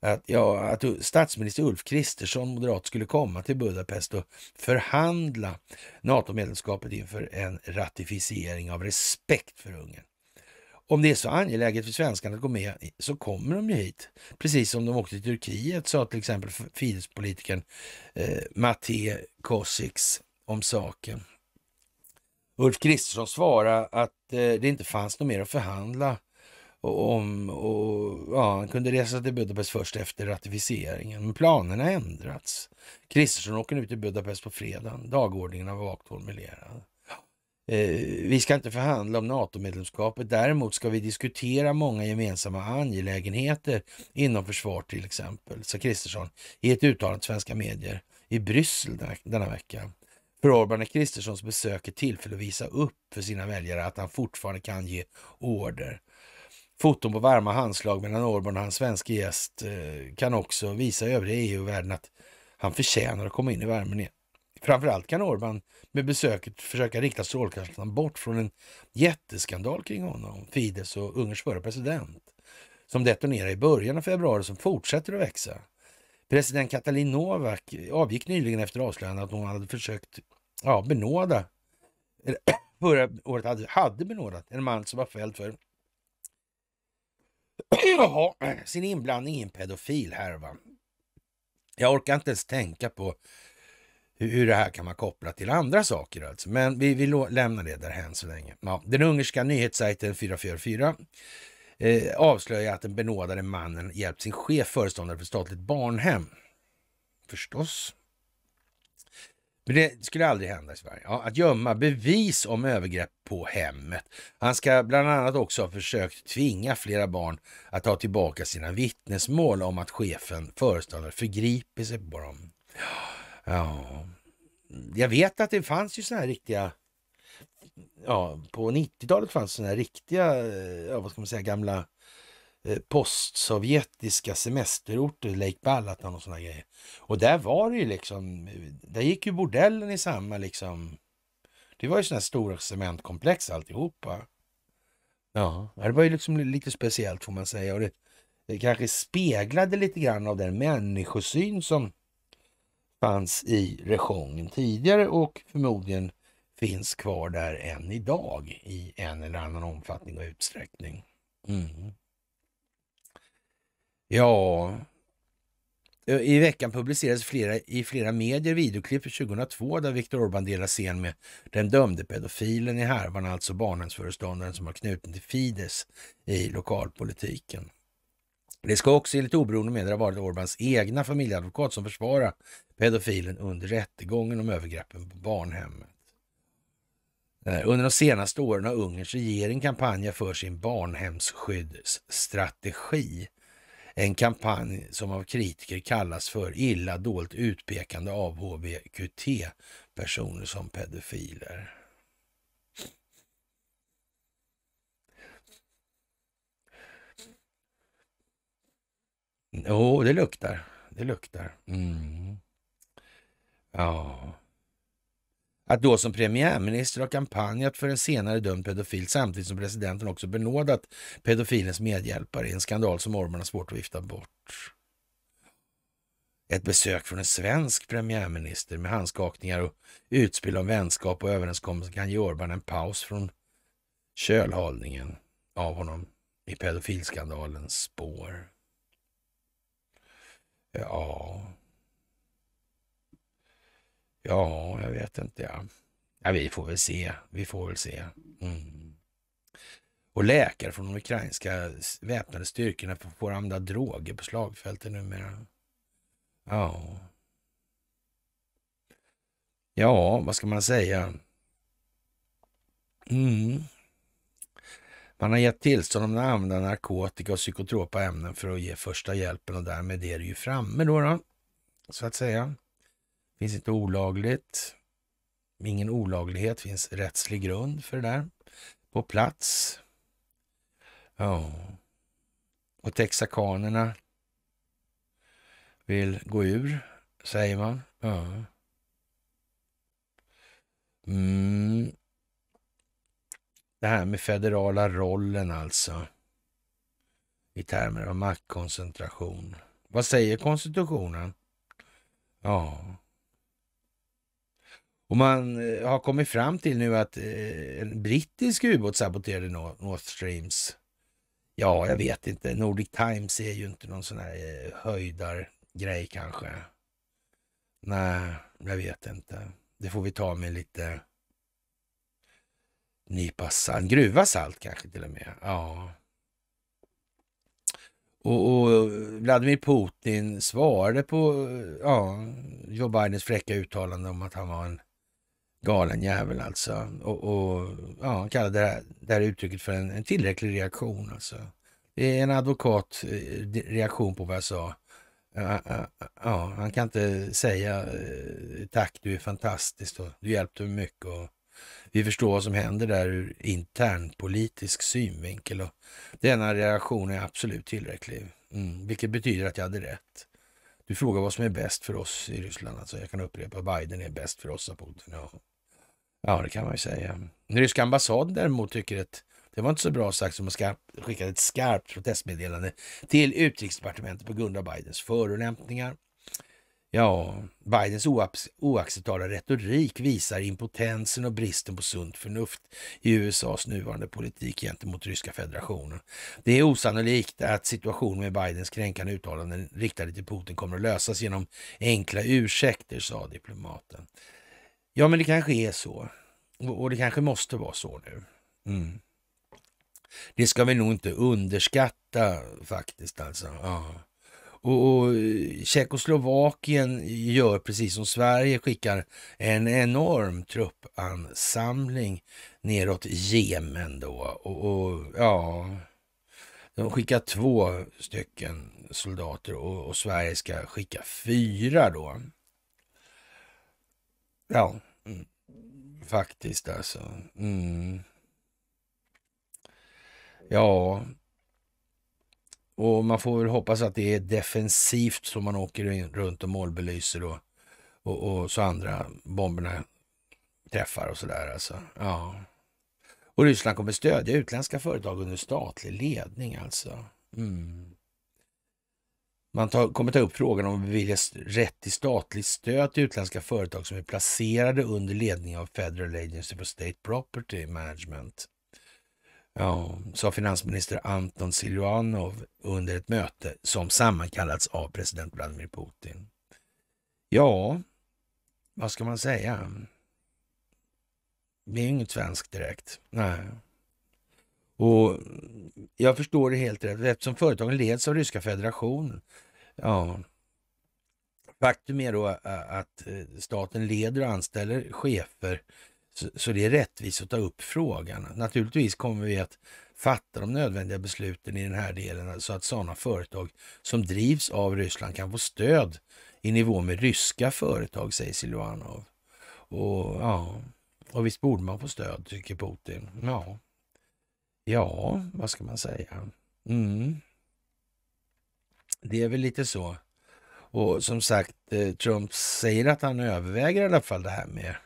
att, ja, att statsminister Ulf Kristersson, moderat, skulle komma till Budapest och förhandla NATO-medlemskapet inför en ratificering av respekt för Ungern om det är så angeläget för svenskarna att gå med så kommer de ju hit. Precis som de åkte till Turkiet, sa till exempel Fidespolitikern eh, Matte Kosiks om saken. Ulf Kristersson svarade att eh, det inte fanns något mer att förhandla om och ja, han kunde resa till Budapest först efter ratificeringen. Men planerna har ändrats. Kristersson åker nu till Budapest på fredag. Dagordningen har vagt formulerad. Eh, vi ska inte förhandla om NATO-medlemskapet. Däremot ska vi diskutera många gemensamma angelägenheter inom försvar till exempel, sa Kristersson i ett uttalande till svenska medier i Bryssel denna vecka. För Orbán är Kristerssons besök ett tillfälle att visa upp för sina väljare att han fortfarande kan ge order. Foton på varma handslag mellan Orbán och hans svenska gäst eh, kan också visa övriga EU-världen att han förtjänar att komma in i värmen igen. Framförallt kan Orban med besöket försöka rikta strålkastarna bort från en jätteskandal kring honom, Fides och Ungerns förre president, som detonerade i början av februari och som fortsätter att växa. President Katalin Novak avgick nyligen efter avslöjandet att hon hade försökt ja, benåda, (clears throat) förra året hade, hade benådat en man som var fälld för (clears throat) Jaha, sin inblandning i en pedofilhärva. Jag orkar inte ens tänka på hur, det här kan man koppla till andra saker alltså. Men vi, vi lämnar det därhän så länge. Ja, den ungerska nyhetssajten 444 eh, avslöjar att den benådade mannen hjälpt sin chef, föreståndare för statligt barnhem. Förstås. Men det skulle aldrig hända i Sverige. Ja, att gömma bevis om övergrepp på hemmet. Han ska bland annat också ha försökt tvinga flera barn att ta tillbaka sina vittnesmål om att chefen, föreståndare, förgriper sig på dem. Ja. Ja, jag vet att det fanns ju såna här riktiga... Ja, på 90-talet fanns såna här riktiga, eh, ja, vad ska man säga, gamla eh, postsovjetiska semesterorter, Lake Ballatan och sådana grejer. Och där var det ju liksom, där gick ju bordellen i samma liksom, det var ju sådana här stora cementkomplex alltihopa. Ja, det var ju liksom lite speciellt får man säga och det, det kanske speglade lite grann av den människosyn som fanns i regionen tidigare och förmodligen finns kvar där än idag i en eller annan omfattning och utsträckning. Mm. Ja, i veckan publicerades flera, i flera medier videoklipp 2002 där Viktor Orbán delar scen med den dömde pedofilen i härvan, alltså barnhemsföreståndaren som var knuten till Fides i lokalpolitiken. Det ska också enligt oberoende medier ha varit Orbans egna familjeadvokat som försvarar pedofilen under rättegången om övergreppen på barnhemmet. Eh, under de senaste åren har Ungerns regering kampanjat för sin barnhemsskyddsstrategi. En kampanj som av kritiker kallas för illa dolt utpekande av hbqt-personer som pedofiler. Jo, det luktar. Det luktar. Mm. Ja. Att då som premiärminister ha kampanjat för en senare dömd pedofil samtidigt som presidenten också benådat pedofilens medhjälpare i en skandal som ormarna har svårt att vifta bort. Ett besök från en svensk premiärminister med handskakningar och utspel om vänskap och överenskommelser kan ge Orban en paus från kölhållningen av honom i pedofilskandalens spår. Ja... Ja, jag vet inte. Ja. ja vi får väl se. Vi får väl se. Mm. Och läkare från de ukrainska väpnade styrkorna får använda droger på slagfältet numera. Ja. Ja, vad ska man säga? Mm. Man har gett tillstånd om att använda narkotika och psykotropa ämnen för att ge första hjälpen och därmed är det ju framme då, då så att säga. Finns inte olagligt. Ingen olaglighet, finns rättslig grund för det där. På plats. Ja. Och texakanerna vill gå ur, säger man. Ja. Mm. Det här med federala rollen alltså. I termer av maktkoncentration. Vad säger konstitutionen? Ja. Och man eh, har kommit fram till nu att eh, en brittisk ubåt saboterade North Streams. Ja, jag vet inte. Nordic Times är ju inte någon sån här eh, höjdargrej kanske. Nej, jag vet inte. Det får vi ta med lite nypa salt, gruva salt kanske till och med. Ja. Och, och, Vladimir Putin svarade på ja, Joe Bidens fräcka uttalande om att han var en galen jävel alltså. Och, och ja, han kallade det här, det här uttrycket för en, en, tillräcklig reaktion alltså. Det är en advokat eh, reaktion på vad jag sa. Ja, han kan inte säga eh, tack, du är fantastisk och du hjälpte mig mycket och vi förstår vad som händer där ur internpolitisk synvinkel och denna reaktion är absolut tillräcklig. Mm. Vilket betyder att jag hade rätt. Du frågar vad som är bäst för oss i Ryssland. Alltså, jag kan upprepa, Biden är bäst för oss, sa Putin. Ja. ja, det kan man ju säga. Den ryska ambassaden däremot tycker att det var inte så bra sagt som att skicka ett skarpt protestmeddelande till utrikesdepartementet på grund av Bidens förolämpningar. Ja, Bidens oacceptabla retorik visar impotensen och bristen på sunt förnuft i USAs nuvarande politik gentemot Ryska federationen. Det är osannolikt att situationen med Bidens kränkande uttalanden riktade till Putin kommer att lösas genom enkla ursäkter, sa diplomaten. Ja, men det kanske är så. Och det kanske måste vara så nu. Mm. Det ska vi nog inte underskatta faktiskt alltså. Ja. Och, och eh, Tjeckoslovakien gör precis som Sverige, skickar en enorm truppansamling neråt Jemen då. Och, och ja, de skickar två stycken soldater och, och, Sverige ska skicka fyra då. Ja, mm, faktiskt alltså. Mm. Ja, och man får väl hoppas att det är defensivt som man åker in, runt och målbelyser och, och, och, så andra bomberna träffar och sådär alltså. Ja. Och Ryssland kommer stödja utländska företag under statlig ledning alltså. Mm. Man tar, kommer ta upp frågan om beviljas rätt till statligt stöd till utländska företag som är placerade under ledning av Federal Agency for State Property Management. Ja, sa finansminister Anton Silvanov under ett möte som sammankallats av president Vladimir Putin. Ja, vad ska man säga? Det är inget svenskt direkt. Nej. Och jag förstår det helt rätt eftersom företagen leds av Ryska federationen. Ja. Faktum är då att staten leder och anställer chefer så, så det är rättvist att ta upp frågan. Naturligtvis kommer vi att fatta de nödvändiga besluten i den här delen så att sådana företag som drivs av Ryssland kan få stöd i nivå med ryska företag, säger Silvanov. Och, ja, och visst borde man få stöd, tycker Putin. Ja, ja vad ska man säga? Mm. Det är väl lite så. Och som sagt, eh, Trump säger att han överväger i alla fall det här med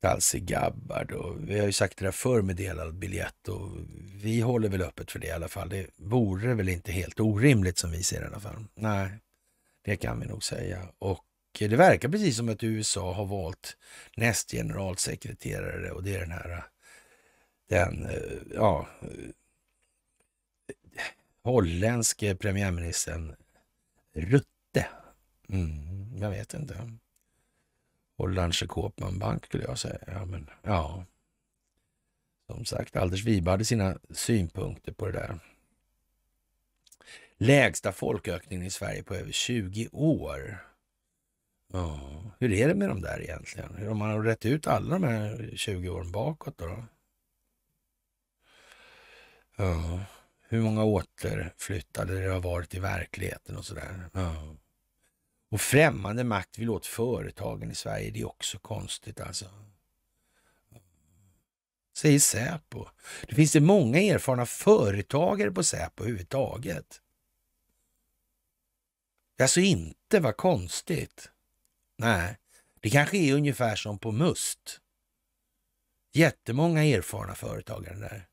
Talsi Gabbard och vi har ju sagt det där förr med delad biljett och vi håller väl öppet för det i alla fall. Det vore väl inte helt orimligt som vi ser det i alla fall. Nej, det kan vi nog säga. Och det verkar precis som att USA har valt näst generalsekreterare och det är den här den, eh, ja, eh, holländske premiärministern Rutte. Mm, jag vet inte och Lanche Kåpman Bank skulle jag säga. Ja, men, ja. Som sagt, Alders Wibe hade sina synpunkter på det där. Lägsta folkökningen i Sverige på över 20 år. Ja, hur är det med de där egentligen? Hur har man rätt ut alla de här 20 åren bakåt då? Ja, hur många återflyttade det har varit i verkligheten och sådär. Ja. Och främmande makt vill åt företagen i Sverige. Det är också konstigt alltså. Säger Säpo. Det finns det många erfarna företagare på Säpo överhuvudtaget. Alltså inte, vad konstigt. Nej, det kanske är ungefär som på Must. Jättemånga erfarna företagare där.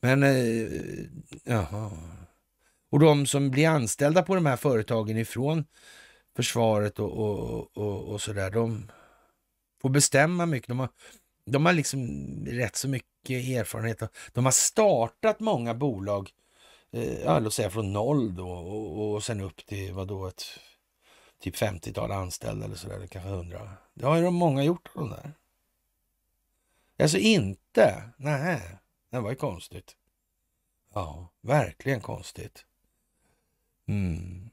Men, eh, jaha. Och de som blir anställda på de här företagen ifrån försvaret och, och, och, och sådär, de får bestämma mycket. De har, de har liksom rätt så mycket erfarenhet. De har startat många bolag, eh, låt säga från noll då och, och sen upp till vadå, ett typ 50-tal anställda eller sådär, kanske 100. Det har ju de många gjort av de där. Alltså inte, nej, det var ju konstigt. Ja, verkligen konstigt. Mm.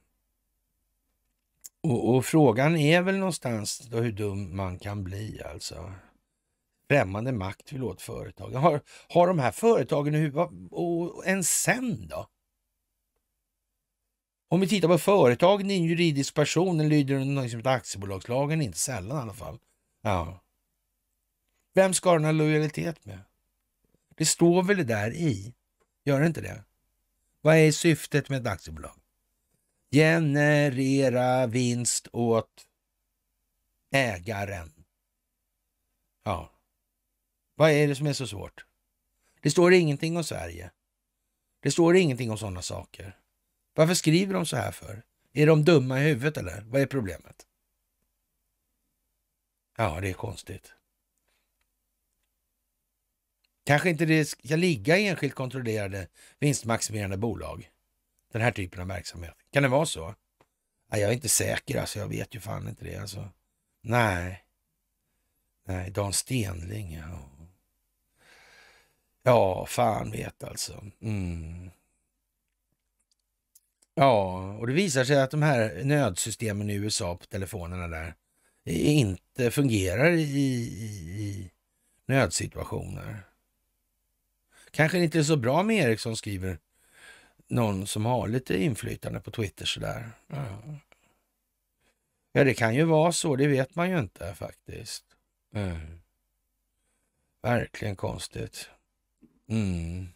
Och, och, frågan är väl någonstans då hur dum man kan bli alltså. Främmande makt vill åt företagen. Har, har de här företagen och en sen då? Om vi tittar på företagen i en juridisk person, den lyder under något som heter aktiebolagslagen, inte sällan i alla fall. Ja. Vem ska den ha lojalitet med? Det står väl det där i? Gör det inte det? Vad är syftet med ett aktiebolag? generera vinst åt ägaren. Ja, vad är det som är så svårt? Det står ingenting om Sverige. Det står ingenting om sådana saker. Varför skriver de så här för? Är de dumma i huvudet eller? Vad är problemet? Ja, det är konstigt. Kanske inte det ska ligga i enskilt kontrollerade vinstmaximerande bolag. Den här typen av verksamhet. Kan det vara så? jag är inte säker alltså. Jag vet ju fan inte det alltså. Nej. Nej, Dan Stenling. Ja, ja fan vet alltså. Mm. Ja, och det visar sig att de här nödsystemen i USA på telefonerna där inte fungerar i, i nödsituationer. Kanske inte så bra med Ericsson skriver någon som har lite inflytande på Twitter sådär. Ja. det kan ju vara så. Det vet man ju inte faktiskt. Mm. Verkligen konstigt. Mm.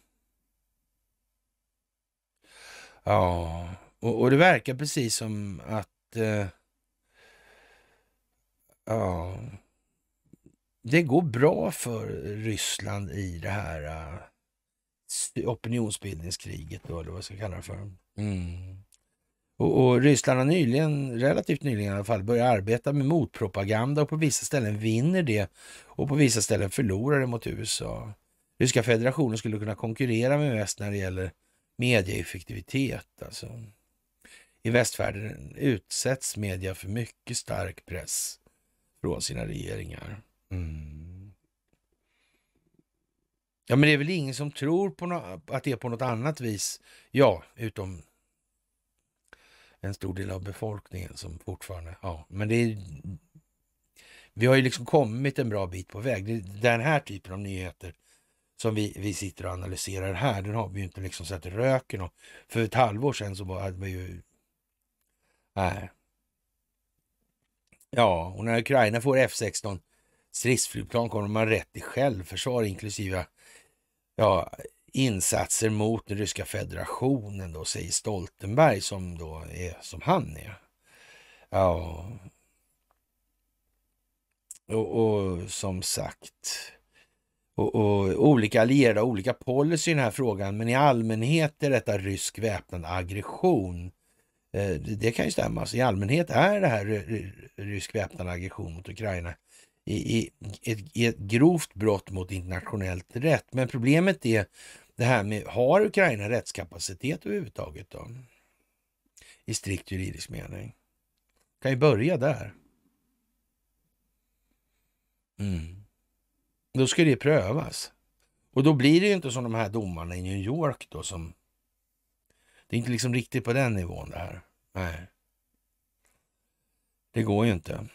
Ja, och, och, det verkar precis som att... Eh, ja, det går bra för Ryssland i det här eh, opinionsbildningskriget då, eller vad jag ska kalla det för. Mm. Och, och, Ryssland har nyligen, relativt nyligen i alla fall, börjat arbeta med motpropaganda och på vissa ställen vinner det och på vissa ställen förlorar det mot USA. Ryska federationen skulle kunna konkurrera med väst när det gäller medieeffektivitet. Alltså. I västvärlden utsätts media för mycket stark press från sina regeringar. Mm. Ja, men det är väl ingen som tror på no att det är på något annat vis. Ja, utom en stor del av befolkningen som fortfarande... Ja, men det är... Vi har ju liksom kommit en bra bit på väg. Den här typen av nyheter som vi, vi sitter och analyserar här, den har vi ju inte liksom sett röken av. För ett halvår sedan så var det ju... Nej. Ja, och när Ukraina får F16 stridsflygplan kommer man rätt i självförsvar inklusive ja, insatser mot den ryska federationen då, säger Stoltenberg som då är som han är. Ja. Och, och som sagt, och, och, olika allierade olika policy i den här frågan, men i allmänhet är detta rysk väpnad aggression. Eh, det kan ju stämma. Alltså, I allmänhet är det här rysk väpnad aggression mot Ukraina i, i, ett, i ett grovt brott mot internationellt rätt. Men problemet är det här med, har Ukraina rättskapacitet överhuvudtaget då? I strikt juridisk mening. Kan ju börja där. Mm. Då ska det prövas. Och då blir det ju inte som de här domarna i New York då som... Det är inte liksom riktigt på den nivån det här. Nej. Det går ju inte.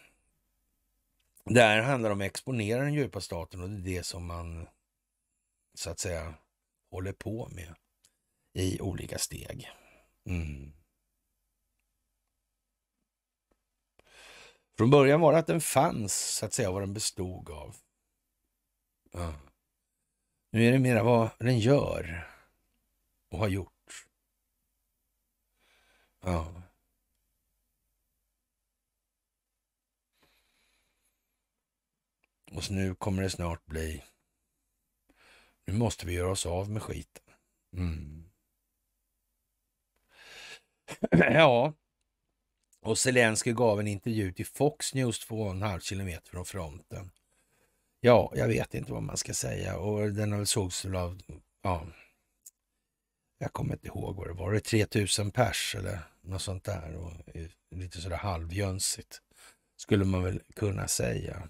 Det här handlar om att exponera den djupa staten och det är det som man så att säga håller på med i olika steg. Mm. Från början var det att den fanns, så att säga, vad den bestod av. Ja. Nu är det mera vad den gör och har gjort. Ja. Och nu kommer det snart bli... Nu måste vi göra oss av med skiten. Mm. (clears throat) ja, och Zelenskyj gav en intervju till Fox News två och en halv kilometer från fronten. Ja, jag vet inte vad man ska säga och den har väl sågs väl av, ja, jag kommer inte ihåg vad det var, det 3000 pers eller något sånt där och eh, lite sådär halvjönsigt skulle man väl kunna säga.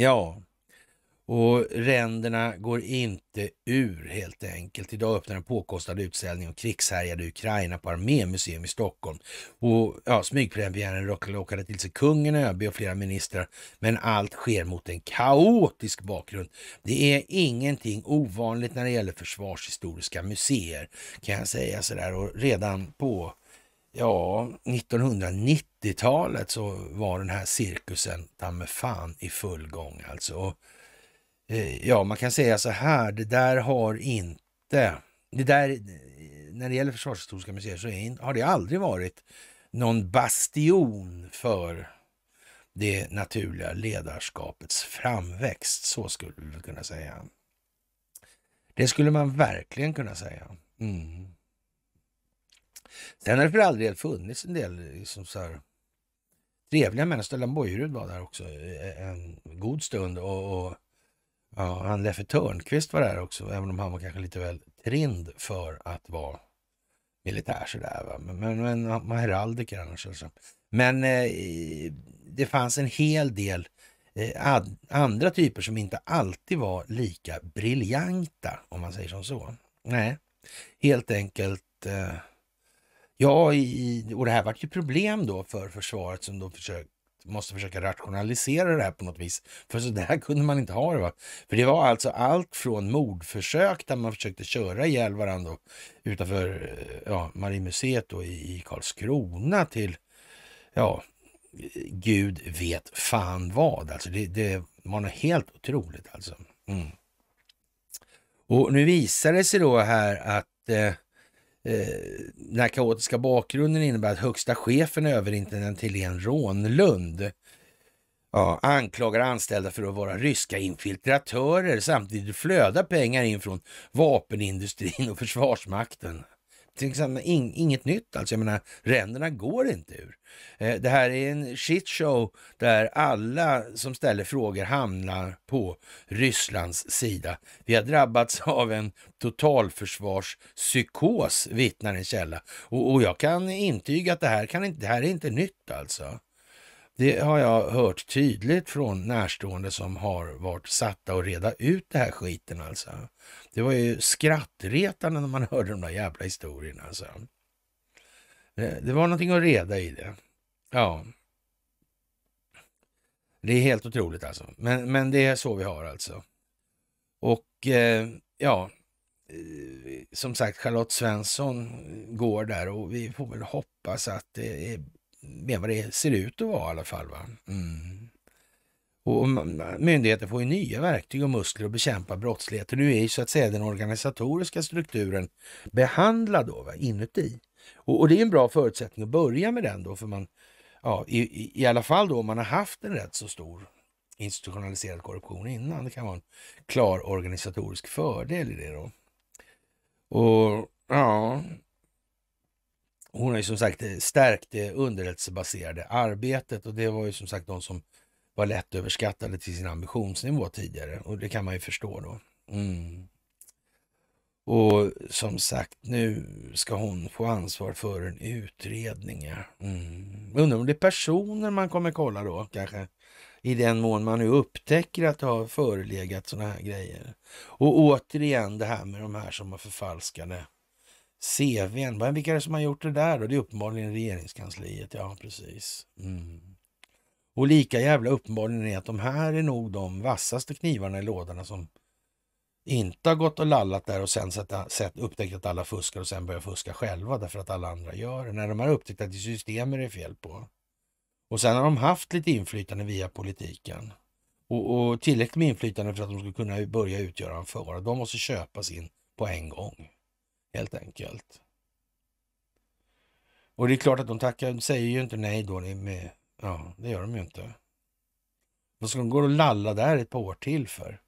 Ja, och ränderna går inte ur helt enkelt. Idag öppnar en påkostad utställning om krigshärjade Ukraina på Armémuseum i Stockholm. Och ja, smygpremiären lockade till sig kungen, ÖB och flera ministrar. Men allt sker mot en kaotisk bakgrund. Det är ingenting ovanligt när det gäller försvarshistoriska museer kan jag säga sådär. Och redan på ja, 1990-talet så var den här cirkusen ta fan i full gång alltså. Och, eh, ja, man kan säga så här, det där har inte, det där, när det gäller Försvarshistoriska museet så är, har det aldrig varit någon bastion för det naturliga ledarskapets framväxt. Så skulle vi kunna säga. Det skulle man verkligen kunna säga. Mm. Sen har det för all del funnits en del liksom så här, trevliga människor. Stellan Bojerud var där också eh, en god stund och, och ja, han Leffe Törnqvist var där också, även om han var kanske lite väl trind för att vara militär sådär. Va? Men, men, men man heraldiker annars. Alltså. Men eh, det fanns en hel del eh, ad, andra typer som inte alltid var lika briljanta, om man säger som så. Nej, helt enkelt eh, Ja, i, och det här vart ju problem då för försvaret som då försökte måste försöka rationalisera det här på något vis. För så där (laughs) kunde man inte ha det. Va? För det var alltså allt från mordförsök där man försökte köra ihjäl varandra utanför eh, ja, Marimuseet då, i, i Karlskrona till, ja, gud vet fan vad. Alltså det, det var något helt otroligt alltså. Mm. Och nu visar det sig då här att eh, Eh, den här kaotiska bakgrunden innebär att högsta chefen överintendent Helén Rånlund ja, anklagar anställda för att vara ryska infiltratörer. Samtidigt flödar pengar in från vapenindustrin och försvarsmakten till exempel in, inget nytt alltså. Jag menar, ränderna går inte ur. Eh, det här är en shit show där alla som ställer frågor hamnar på Rysslands sida. Vi har drabbats (laughs) av en totalförsvarspsykos, vittnar en källa. Och, och jag kan intyga att det här, kan inte, det här är inte nytt alltså. Det har jag hört tydligt från närstående som har varit satta att reda ut det här skiten alltså. Det var ju skrattretande när man (laughs) hörde de där jävla historierna. Alltså. Det, var någonting att reda i det. Ja. Det är helt otroligt alltså. Men, men det är så vi har alltså. Och eh, ja, eh, som sagt Charlotte Svensson går där och vi får väl hoppas att det är mer vad det ser ut att vara i alla fall. Va? Mm. Och myndigheter får ju nya verktyg och muskler att bekämpa brottsligheten. Nu är ju så att säga den organisatoriska strukturen behandlad då, va, inuti. Och, och, det är en bra förutsättning att börja med den då, för man, ja, i, i alla fall då om man har haft en rätt så stor institutionaliserad korruption innan. Det kan vara en klar organisatorisk fördel i det då. Och ja, hon har ju som sagt eh, stärkt det underrättelsebaserade arbetet och det var ju som sagt de som var lättöverskattade till sin ambitionsnivå tidigare och det kan man ju förstå då. Mm. Och som sagt, nu ska hon få ansvar för en utredning. Ja. Mm. Undrar om det är personer man kommer kolla då kanske? I den mån man nu upptäcker att det har förelegat sådana här grejer. Och återigen det här med de här som har förfalskade CVn. Vilka är det som har gjort det där då? Det är uppenbarligen regeringskansliet. Ja, precis. Mm. Och lika jävla uppenbarligen är att de här är nog de vassaste knivarna i lådorna som inte har gått och lallat där och sen sett, sett, upptäckt att alla fuskar och sen börjar fuska själva därför att alla andra gör det. När de har upptäckt att det är systemet det är fel på. Och sen har de haft lite inflytande via politiken. Och, och tillräckligt med inflytande för att de skulle kunna börja utgöra en fara. De måste köpas in på en gång. Helt enkelt. Och det är klart att de tackar, säger ju inte nej då med Ja, det gör de ju inte. Vad ska de gå och lalla där ett par år till för?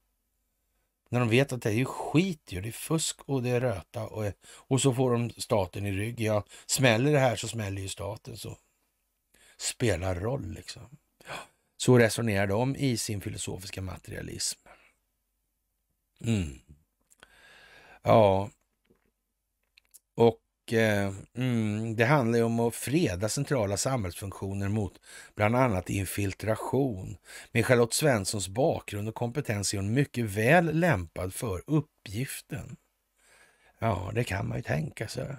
När de vet att det är ju skit ju, det är fusk och det är röta och, och så får de staten i rygg. Ja, smäller det här så smäller ju staten så. Spelar roll liksom. Så resonerar de i sin filosofiska materialism. Mm. Ja, Eh, mm, det handlar ju om att freda centrala samhällsfunktioner mot bland annat infiltration. Med Charlotte Svenssons bakgrund och kompetens är hon mycket väl lämpad för uppgiften. Ja, det kan man ju tänka sig.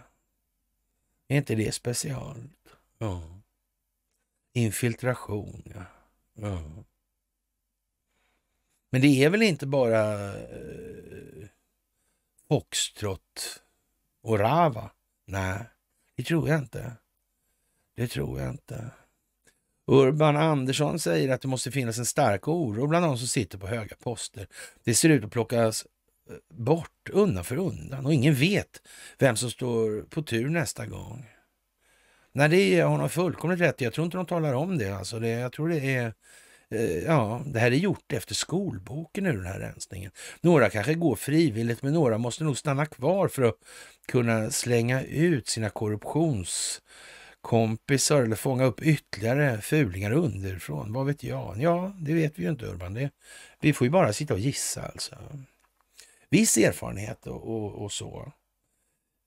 Är inte det speciellt? Ja. Infiltration, ja. ja. Men det är väl inte bara eh, Foxtrot och Rava Nej, det tror jag inte. Det tror jag inte. Urban Andersson säger att det måste finnas en stark oro bland de som sitter på höga poster. Det ser ut att plockas eh, bort undan för undan och ingen vet vem som står på tur nästa gång. Nej, det är, hon har fullkomligt rätt. Jag tror inte de talar om det. Alltså det jag tror det är Eh, ja, det här är gjort efter skolboken nu den här rensningen. Några kanske går frivilligt, men några måste nog stanna kvar för att kunna slänga ut sina korruptionskompisar eller fånga upp ytterligare fulingar underifrån. Vad vet jag? Ja, det vet vi ju inte Urban. Det, vi får ju bara sitta och gissa alltså. Viss erfarenhet och, och, och så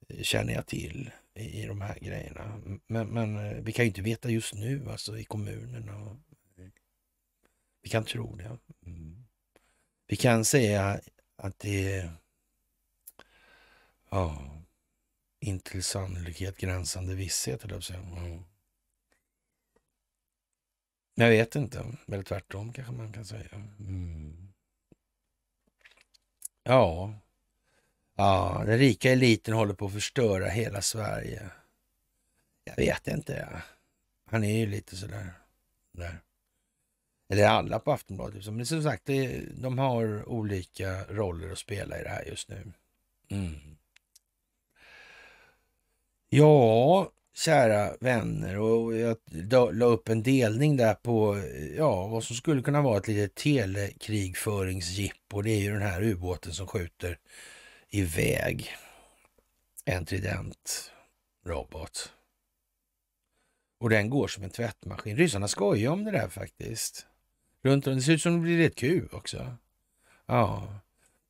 eh, känner jag till i de här grejerna. Men, men, eh, vi kan ju inte veta just nu alltså i kommunerna vi kan tro det. Mm. Vi kan säga att det är ja, intill sannolikhet gränsande visshet, eller jag mm. Jag vet inte, eller tvärtom kanske man kan säga. Mm. Ja. ja, den rika eliten håller på att förstöra hela Sverige. Jag vet inte. Han är ju lite sådär. Där. Eller alla på Aftonbladet. Liksom. Men som sagt, de har olika roller att spela i det här just nu. Mm. Ja, kära vänner. Och jag la upp en delning där på ja, vad som skulle kunna vara ett litet telekrigföringsjippo. Det är ju den här ubåten som skjuter iväg en trident robot. Och den går som en tvättmaskin. Ryssarna skojar om det där faktiskt. Runt om. Det ser ut som det blir rätt kul också. Ja.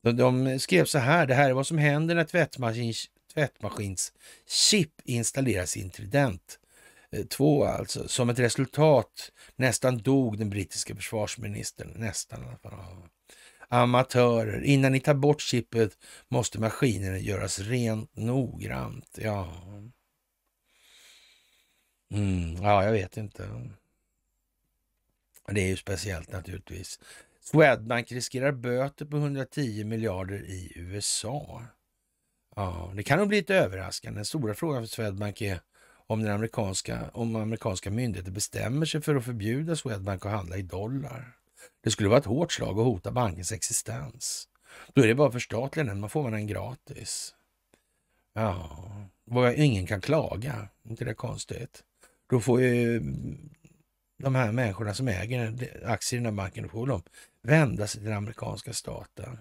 De, de skrev så här, det här är vad som händer när tvättmaskins, tvättmaskins chip installeras i Intrident 2 eh, alltså. Som ett resultat nästan dog den brittiska försvarsministern, nästan i alla fall. Amatörer, innan ni tar bort chippet måste maskinerna göras rent noggrant. Ja. Mm, ja, jag vet inte. Det är ju speciellt naturligtvis. Swedbank riskerar böter på 110 miljarder i USA. Ja, det kan nog bli lite överraskande. Den stora frågan för Swedbank är om, den amerikanska, om amerikanska myndigheter bestämmer sig för att förbjuda Swedbank att handla i dollar. Det skulle vara ett hårt slag och hota bankens existens. Då är det bara förstatliga den, man får man den gratis. Ja, ingen kan klaga, inte det konstigt? Då får ju de här människorna som äger aktier i den här banken, får de vända sig till den amerikanska staten.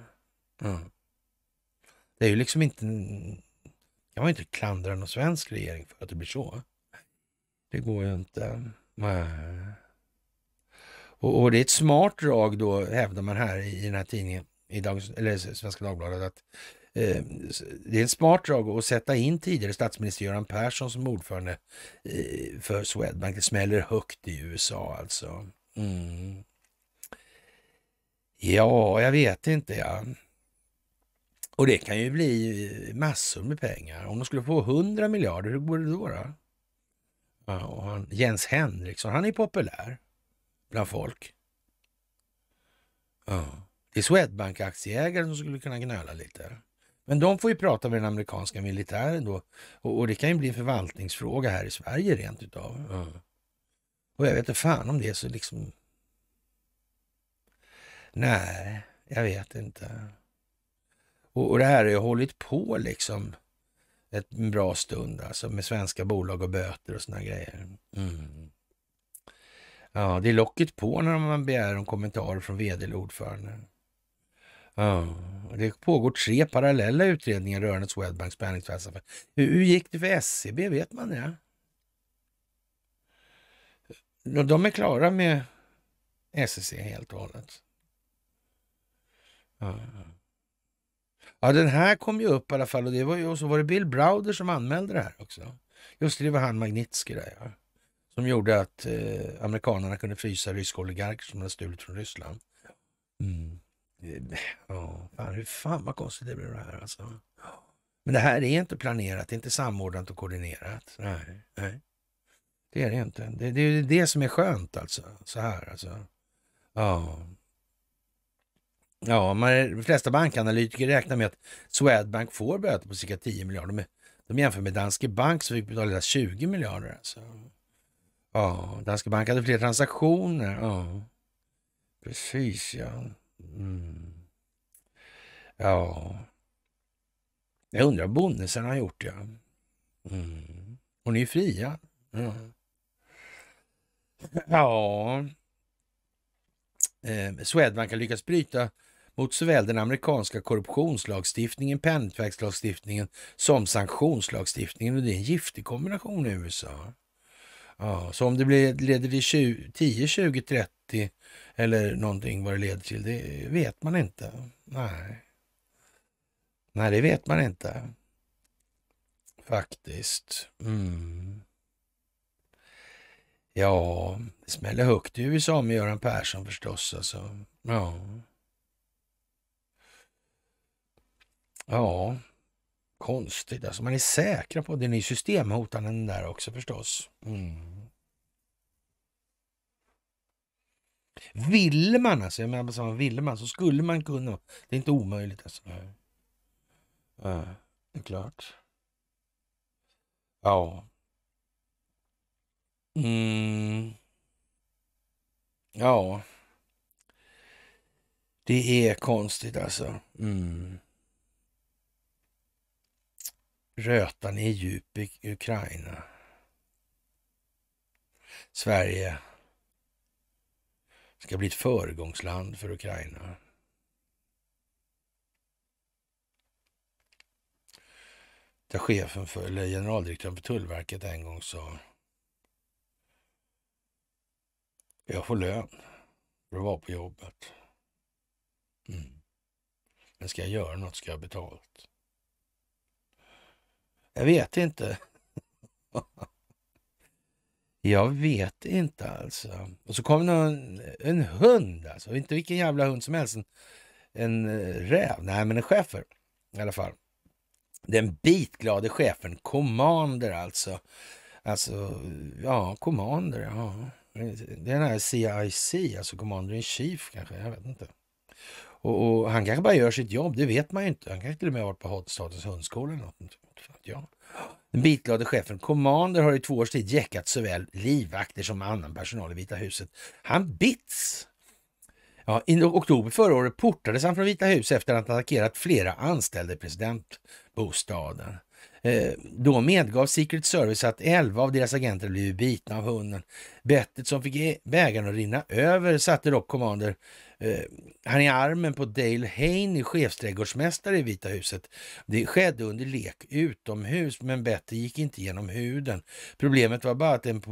Mm. Det är ju liksom inte... kan ju inte klandra någon svensk regering för att det blir så. Det går ju inte. Mm. Och, och, det är ett smart drag då, hävdar man här i, i den här tidningen, i Dagens, eller Svenska Dagbladet, att Eh, det är ett smart drag att sätta in tidigare statsminister Göran Persson som ordförande eh, för Swedbank. Det smäller högt i USA alltså. Mm. Ja, jag vet inte. Ja. Och det kan ju bli eh, massor med pengar. Om de skulle få 100 miljarder, hur går det då? då? Ja, och han, Jens Henriksson, han är populär bland folk. Ja. Det är Swedbank-aktieägare som skulle kunna gnöla lite. Men de får ju prata med den amerikanska militären då. Och, och det kan ju bli en förvaltningsfråga här i Sverige rent utav. Mm. Och jag vet inte fan om det är så liksom... Nej, jag vet inte. Och, och det här har ju hållit på liksom ett bra stund alltså med svenska bolag och böter och såna grejer. Mm. Ja, det är locket på när man begär en kommentar från vd eller ordföranden. Ja. Det pågår tre parallella utredningar rörande Swedbanks penningtvättsaffär. Hur, hur gick det för SCB? E Vet man det? De är klara med SEC helt och hållet. Ja. ja, den här kom ju upp i alla fall och, det var ju, och så var det Bill Browder som anmälde det här också. Just det, det var han Magnitsky där ja. Som gjorde att eh, amerikanerna kunde frysa ryska oligarker som hade stulit från Ryssland. Mm. Eh, ja, fan, hur fan vad konstigt det blir det här alltså. Men det här är inte planerat, det är inte samordnat och koordinerat. Nej, nej. Det är det inte. Det, det är det som är skönt alltså. Så här alltså. Ja. Ja, man, de flesta bankanalytiker räknar med att Swedbank får böter på cirka 10 miljarder. De, jämför med Danske Bank som fick betala 20 miljarder. Alltså. Ja, Danske Bank hade fler transaktioner. Ja, precis ja. Mm. Ja. Jag undrar vad bonnesen har gjort, ja. Mm. Hon är ju fria. Ja. ja. Eh, Swedbank har lyckats bryta mot såväl den amerikanska korruptionslagstiftningen, penningtvättslagstiftningen som sanktionslagstiftningen och det är en giftig kombination i USA. Ja, så om det blir, leder till 20, 10, 20, 30 eller någonting vad det leder till, det vet man inte. Nej. Nej, det vet man inte. Faktiskt. Mm. Ja, det smäller högt i USA med Göran Persson förstås. Alltså. Ja. Ja, konstigt. Alltså man är säkra på det. Den är systemhotande den där också förstås. Mm. Vill man alltså, jag menar, bara alltså, vill man så skulle man kunna. Det är inte omöjligt alltså. Nej. det är klart. Ja. Mm. Ja. Det är konstigt alltså. Mm rötan i djup i Ukraina. Sverige ska bli ett föregångsland för Ukraina. Där chefen för, eller generaldirektören för Tullverket en gång sa jag får lön för att vara på jobbet. Mm. Men ska jag göra något ska jag ha betalt. Jag vet inte. (laughs) Jag vet inte alltså. Och så kom det en, hund alltså. Inte vilken jävla hund som helst. En, en eh, räv. Nej, men en schäfer i alla fall. Den bitglade chefen, Commander alltså. Alltså, ja, Commander, ja. Det är den här CIC, alltså Commander in Chief kanske, jag vet inte. Och, och, han kanske bara gör sitt jobb, det vet man ju inte. Han kanske till och med har varit på Statens hundskola eller något. Ja. Den bitlade chefen Commander har i två års tid jäckat såväl livvakter som annan personal i Vita huset. Han bits! Ja, I oktober förra året portades han från Vita huset efter att ha attackerat flera anställda i presidentbostaden. Eh, då medgav Secret Service att 11 av deras agenter blivit bitna av hunden. Bettet som fick bägaren att rinna över satte dock Commander Eh, han är armen på Dale Haney, chefsträdgårdsmästare i Vita huset. Det skedde under lek utomhus, men bettet gick inte genom huden. Problemet var bara att en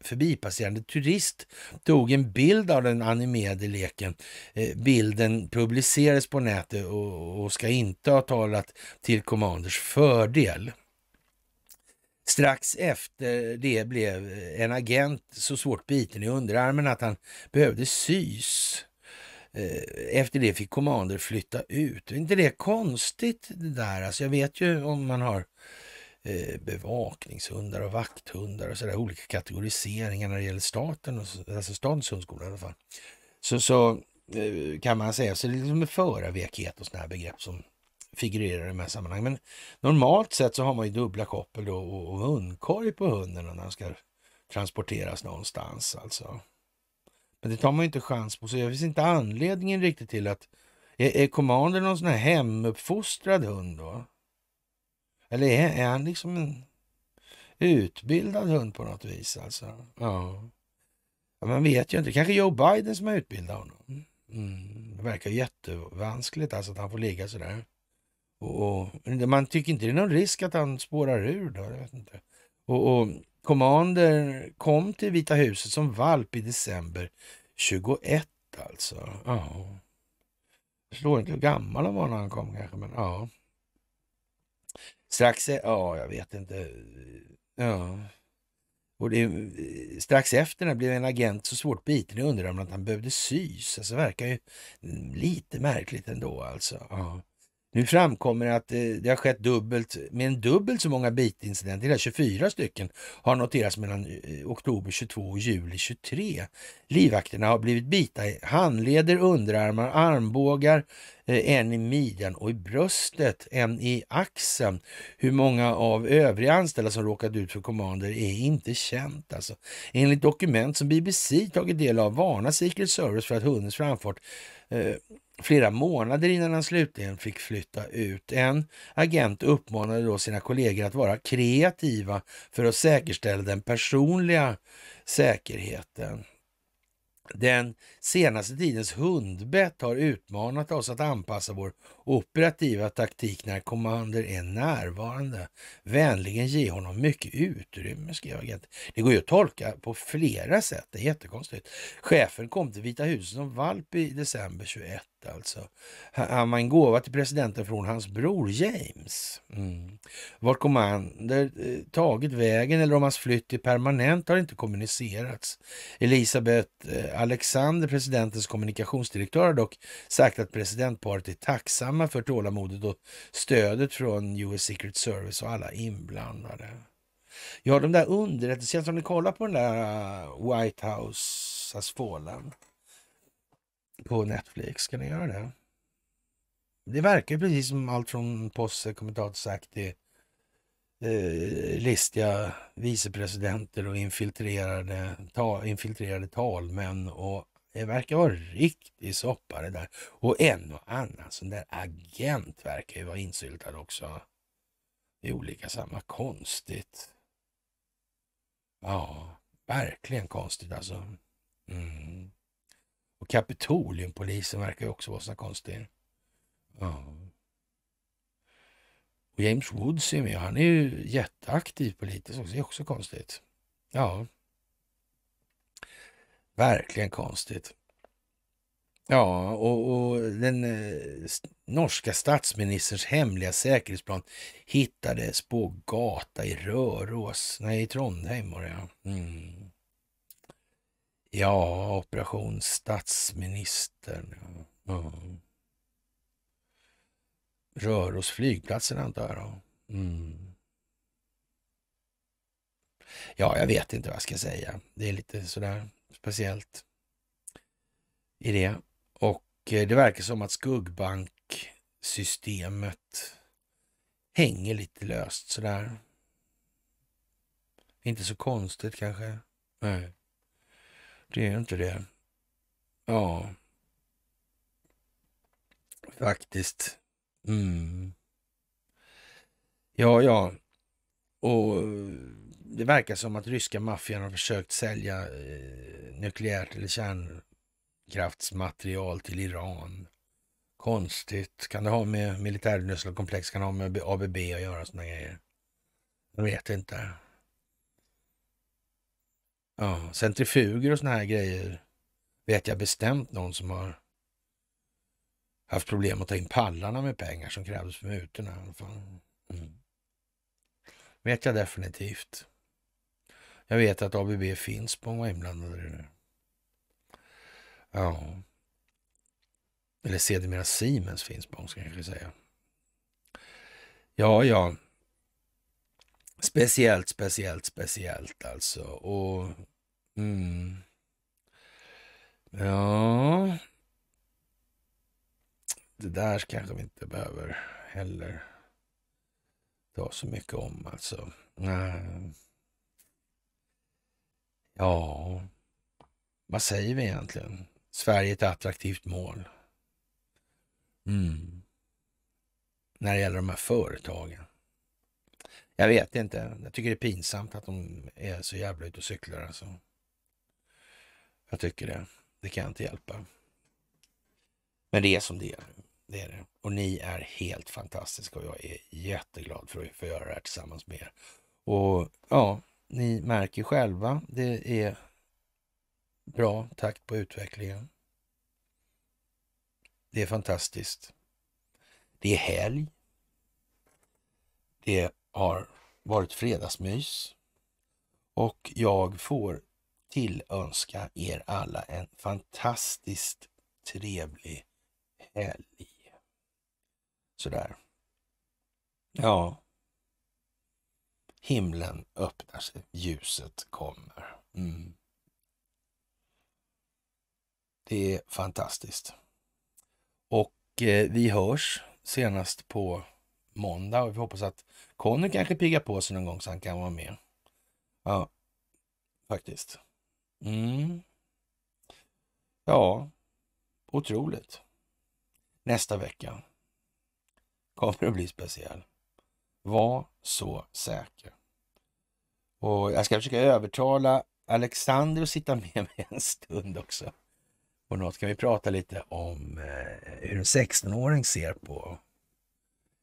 förbipasserande turist tog en bild av den animerade leken. Eh, bilden publicerades på nätet och ska inte ha talat till Commanders fördel. Strax efter det blev en agent så svårt biten i underarmen att han behövde sys. Eh, efter det fick Commander flytta ut. Är inte det konstigt det där? Alltså jag vet ju om man har eh, bevakningshundar och vakthundar och sådär, olika kategoriseringar när det gäller staten, och alltså stadens hundskola i alla fall. Så, så eh, kan man säga, så det är liksom förarvekhet och sådana här begrepp som figurerar i de här sammanhangen. Men normalt sett så har man ju dubbla koppel och, och hundkorg på hunden när den ska transporteras någonstans alltså. Men det tar man ju inte chans på, så jag visste inte anledningen riktigt till att... Är, är Commander någon sån här hemuppfostrad hund då? Eller är, är han liksom en utbildad hund på något vis alltså? Ja. ja man vet ju inte. Det Kanske Joe Biden som har utbildat honom. Mm. Det verkar jättevanskligt alltså att han får ligga sådär. Och, och, man tycker inte det är någon risk att han spårar ur då? Jag vet inte. Och, och Commander kom till Vita huset som valp i december 21 alltså. Ja. Jag förstår inte hur gammal han var när han kom kanske, men ja. Strax, e- ja jag vet inte. Ja. Och det, strax efter när blev en agent så svårt biten i underarmen att han behövde sys. Alltså verkar ju lite märkligt ändå alltså. Ja. Nu framkommer att eh, det har skett dubbelt, med en dubbelt så många bitincidenter, hela 24 stycken, har noterats mellan eh, oktober 22 och juli 23. Livvakterna har blivit bitna i handleder, underarmar, armbågar, eh, en i midjan och i bröstet, en i axeln. Hur många av övriga anställda som råkat ut för kommander är inte känt. Alltså. Enligt dokument som BBC tagit del av varnar Secret Service för att hundens framfart eh, flera månader innan han slutligen fick flytta ut. En agent uppmanade då sina kollegor att vara kreativa för att säkerställa den personliga säkerheten. Den senaste tidens hundbett har utmanat oss att anpassa vår operativa taktik när kommander är närvarande. Vänligen ge honom mycket utrymme, skrev agenten. Det går ju att tolka på flera sätt, det är jättekonstigt. Chefen kom till Vita huset som valp i december 21 alltså. Han var en gåva till presidenten från hans bror James. Mm. Vart Commander eh, tagit vägen eller om hans flytt är permanent har inte kommunicerats. Elisabeth eh, Alexander, presidentens kommunikationsdirektör, har dock sagt att presidentparet är tacksam tacksamma för tålamodet och stödet från US Secret Service och alla inblandade. Ja, de där underrättelsetjänsterna, om ni kollar på den där uh, White House-asfålen alltså på Netflix, kan ni göra det? Det verkar precis som allt från Posse, kommentator sagt till eh, listiga vicepresidenter och infiltrerade, ta, infiltrerade talmän och det verkar vara riktig soppa det där. Och en och annan sån där agent verkar ju vara insyltad också. I olika samma konstigt. Ja, verkligen konstigt alltså. Mm. Och Kapitoliumpolisen verkar ju också vara så konstig. Ja. Och James Woods är med. Han är ju jätteaktiv politiskt också. Det är också konstigt. Ja. Verkligen konstigt. Ja, och, och den eh, norska statsministerns hemliga säkerhetsplan hittades på gata i Rörås. Nej, i Trondheim var det ja. Mm. Ja, operation statsministern. Ja. Mm. Röros flygplatsen antar jag då. Mm. Ja, jag vet inte vad jag ska säga. Det är lite sådär speciellt i det. Och eh, det verkar som att skuggbanksystemet hänger lite löst sådär. Inte så konstigt kanske. Nej, det är inte det. Ja, faktiskt. Mm. Ja, ja. Och eh, det verkar som att ryska maffian har försökt sälja eh, nukleärt eller kärnkraftsmaterial till Iran. Konstigt. Kan det ha med militärindustriella komplex, kan det ha med ABB att göra sådana grejer? Jag vet inte. Ja, centrifuger och sådana här grejer vet jag bestämt någon som har haft problem att ta in pallarna med pengar som krävdes för mutorna. Mm. Vet jag definitivt. Jag vet att ABB Finspång var inblandade i det där. Ja. Eller sedermera Siemens Finspång ska jag kanske säga. Ja, ja. Speciellt, speciellt, speciellt alltså. Och... Mm. Ja... Det där kanske vi inte behöver heller ta så mycket om alltså. Nej. Ja, vad säger vi egentligen? Sverige är ett attraktivt mål. Mm. När det gäller de här företagen. Jag vet inte. Jag tycker det är pinsamt att de är så jävla ute och cyklar alltså. Jag tycker det. Det kan jag inte hjälpa. Men det är som det är. Det är det. Och ni är helt fantastiska och jag är jätteglad för att få göra det här tillsammans med er. Och ja, ni märker själva, det är bra takt på utvecklingen. Det är fantastiskt. Det är helg. Det har varit fredagsmys. Och jag får tillönska er alla en fantastiskt trevlig helg. Sådär. Ja, Himlen öppnar sig, ljuset kommer. Mm. Det är fantastiskt. Och eh, vi hörs senast på måndag och vi hoppas att Conny kanske piggar på sig någon gång så han kan vara med. Ja, faktiskt. Mm. Ja, otroligt. Nästa vecka kommer att bli speciell. Var så säker. Och jag ska försöka övertala Alexander att sitta (laughs) med mig en stund också. Och något kan vi prata lite om eh, hur en 16-åring ser på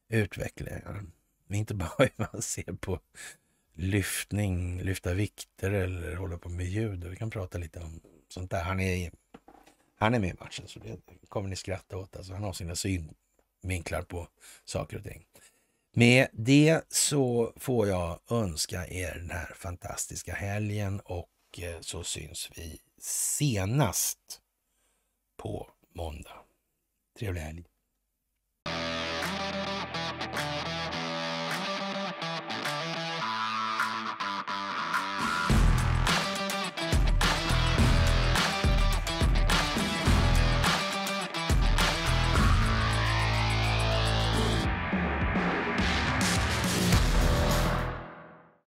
utvecklingen. Inte bara hur man ser på lyftning, lyfta vikter eller hålla på med ljud. Vi kan prata lite om sånt där. Han är, han är med i matchen så det kommer ni skratta åt. Alltså, han har sina synvinklar på saker och ting. Med det så får jag önska er den här fantastiska helgen och eh, så syns vi senast på måndag. Trevlig helg!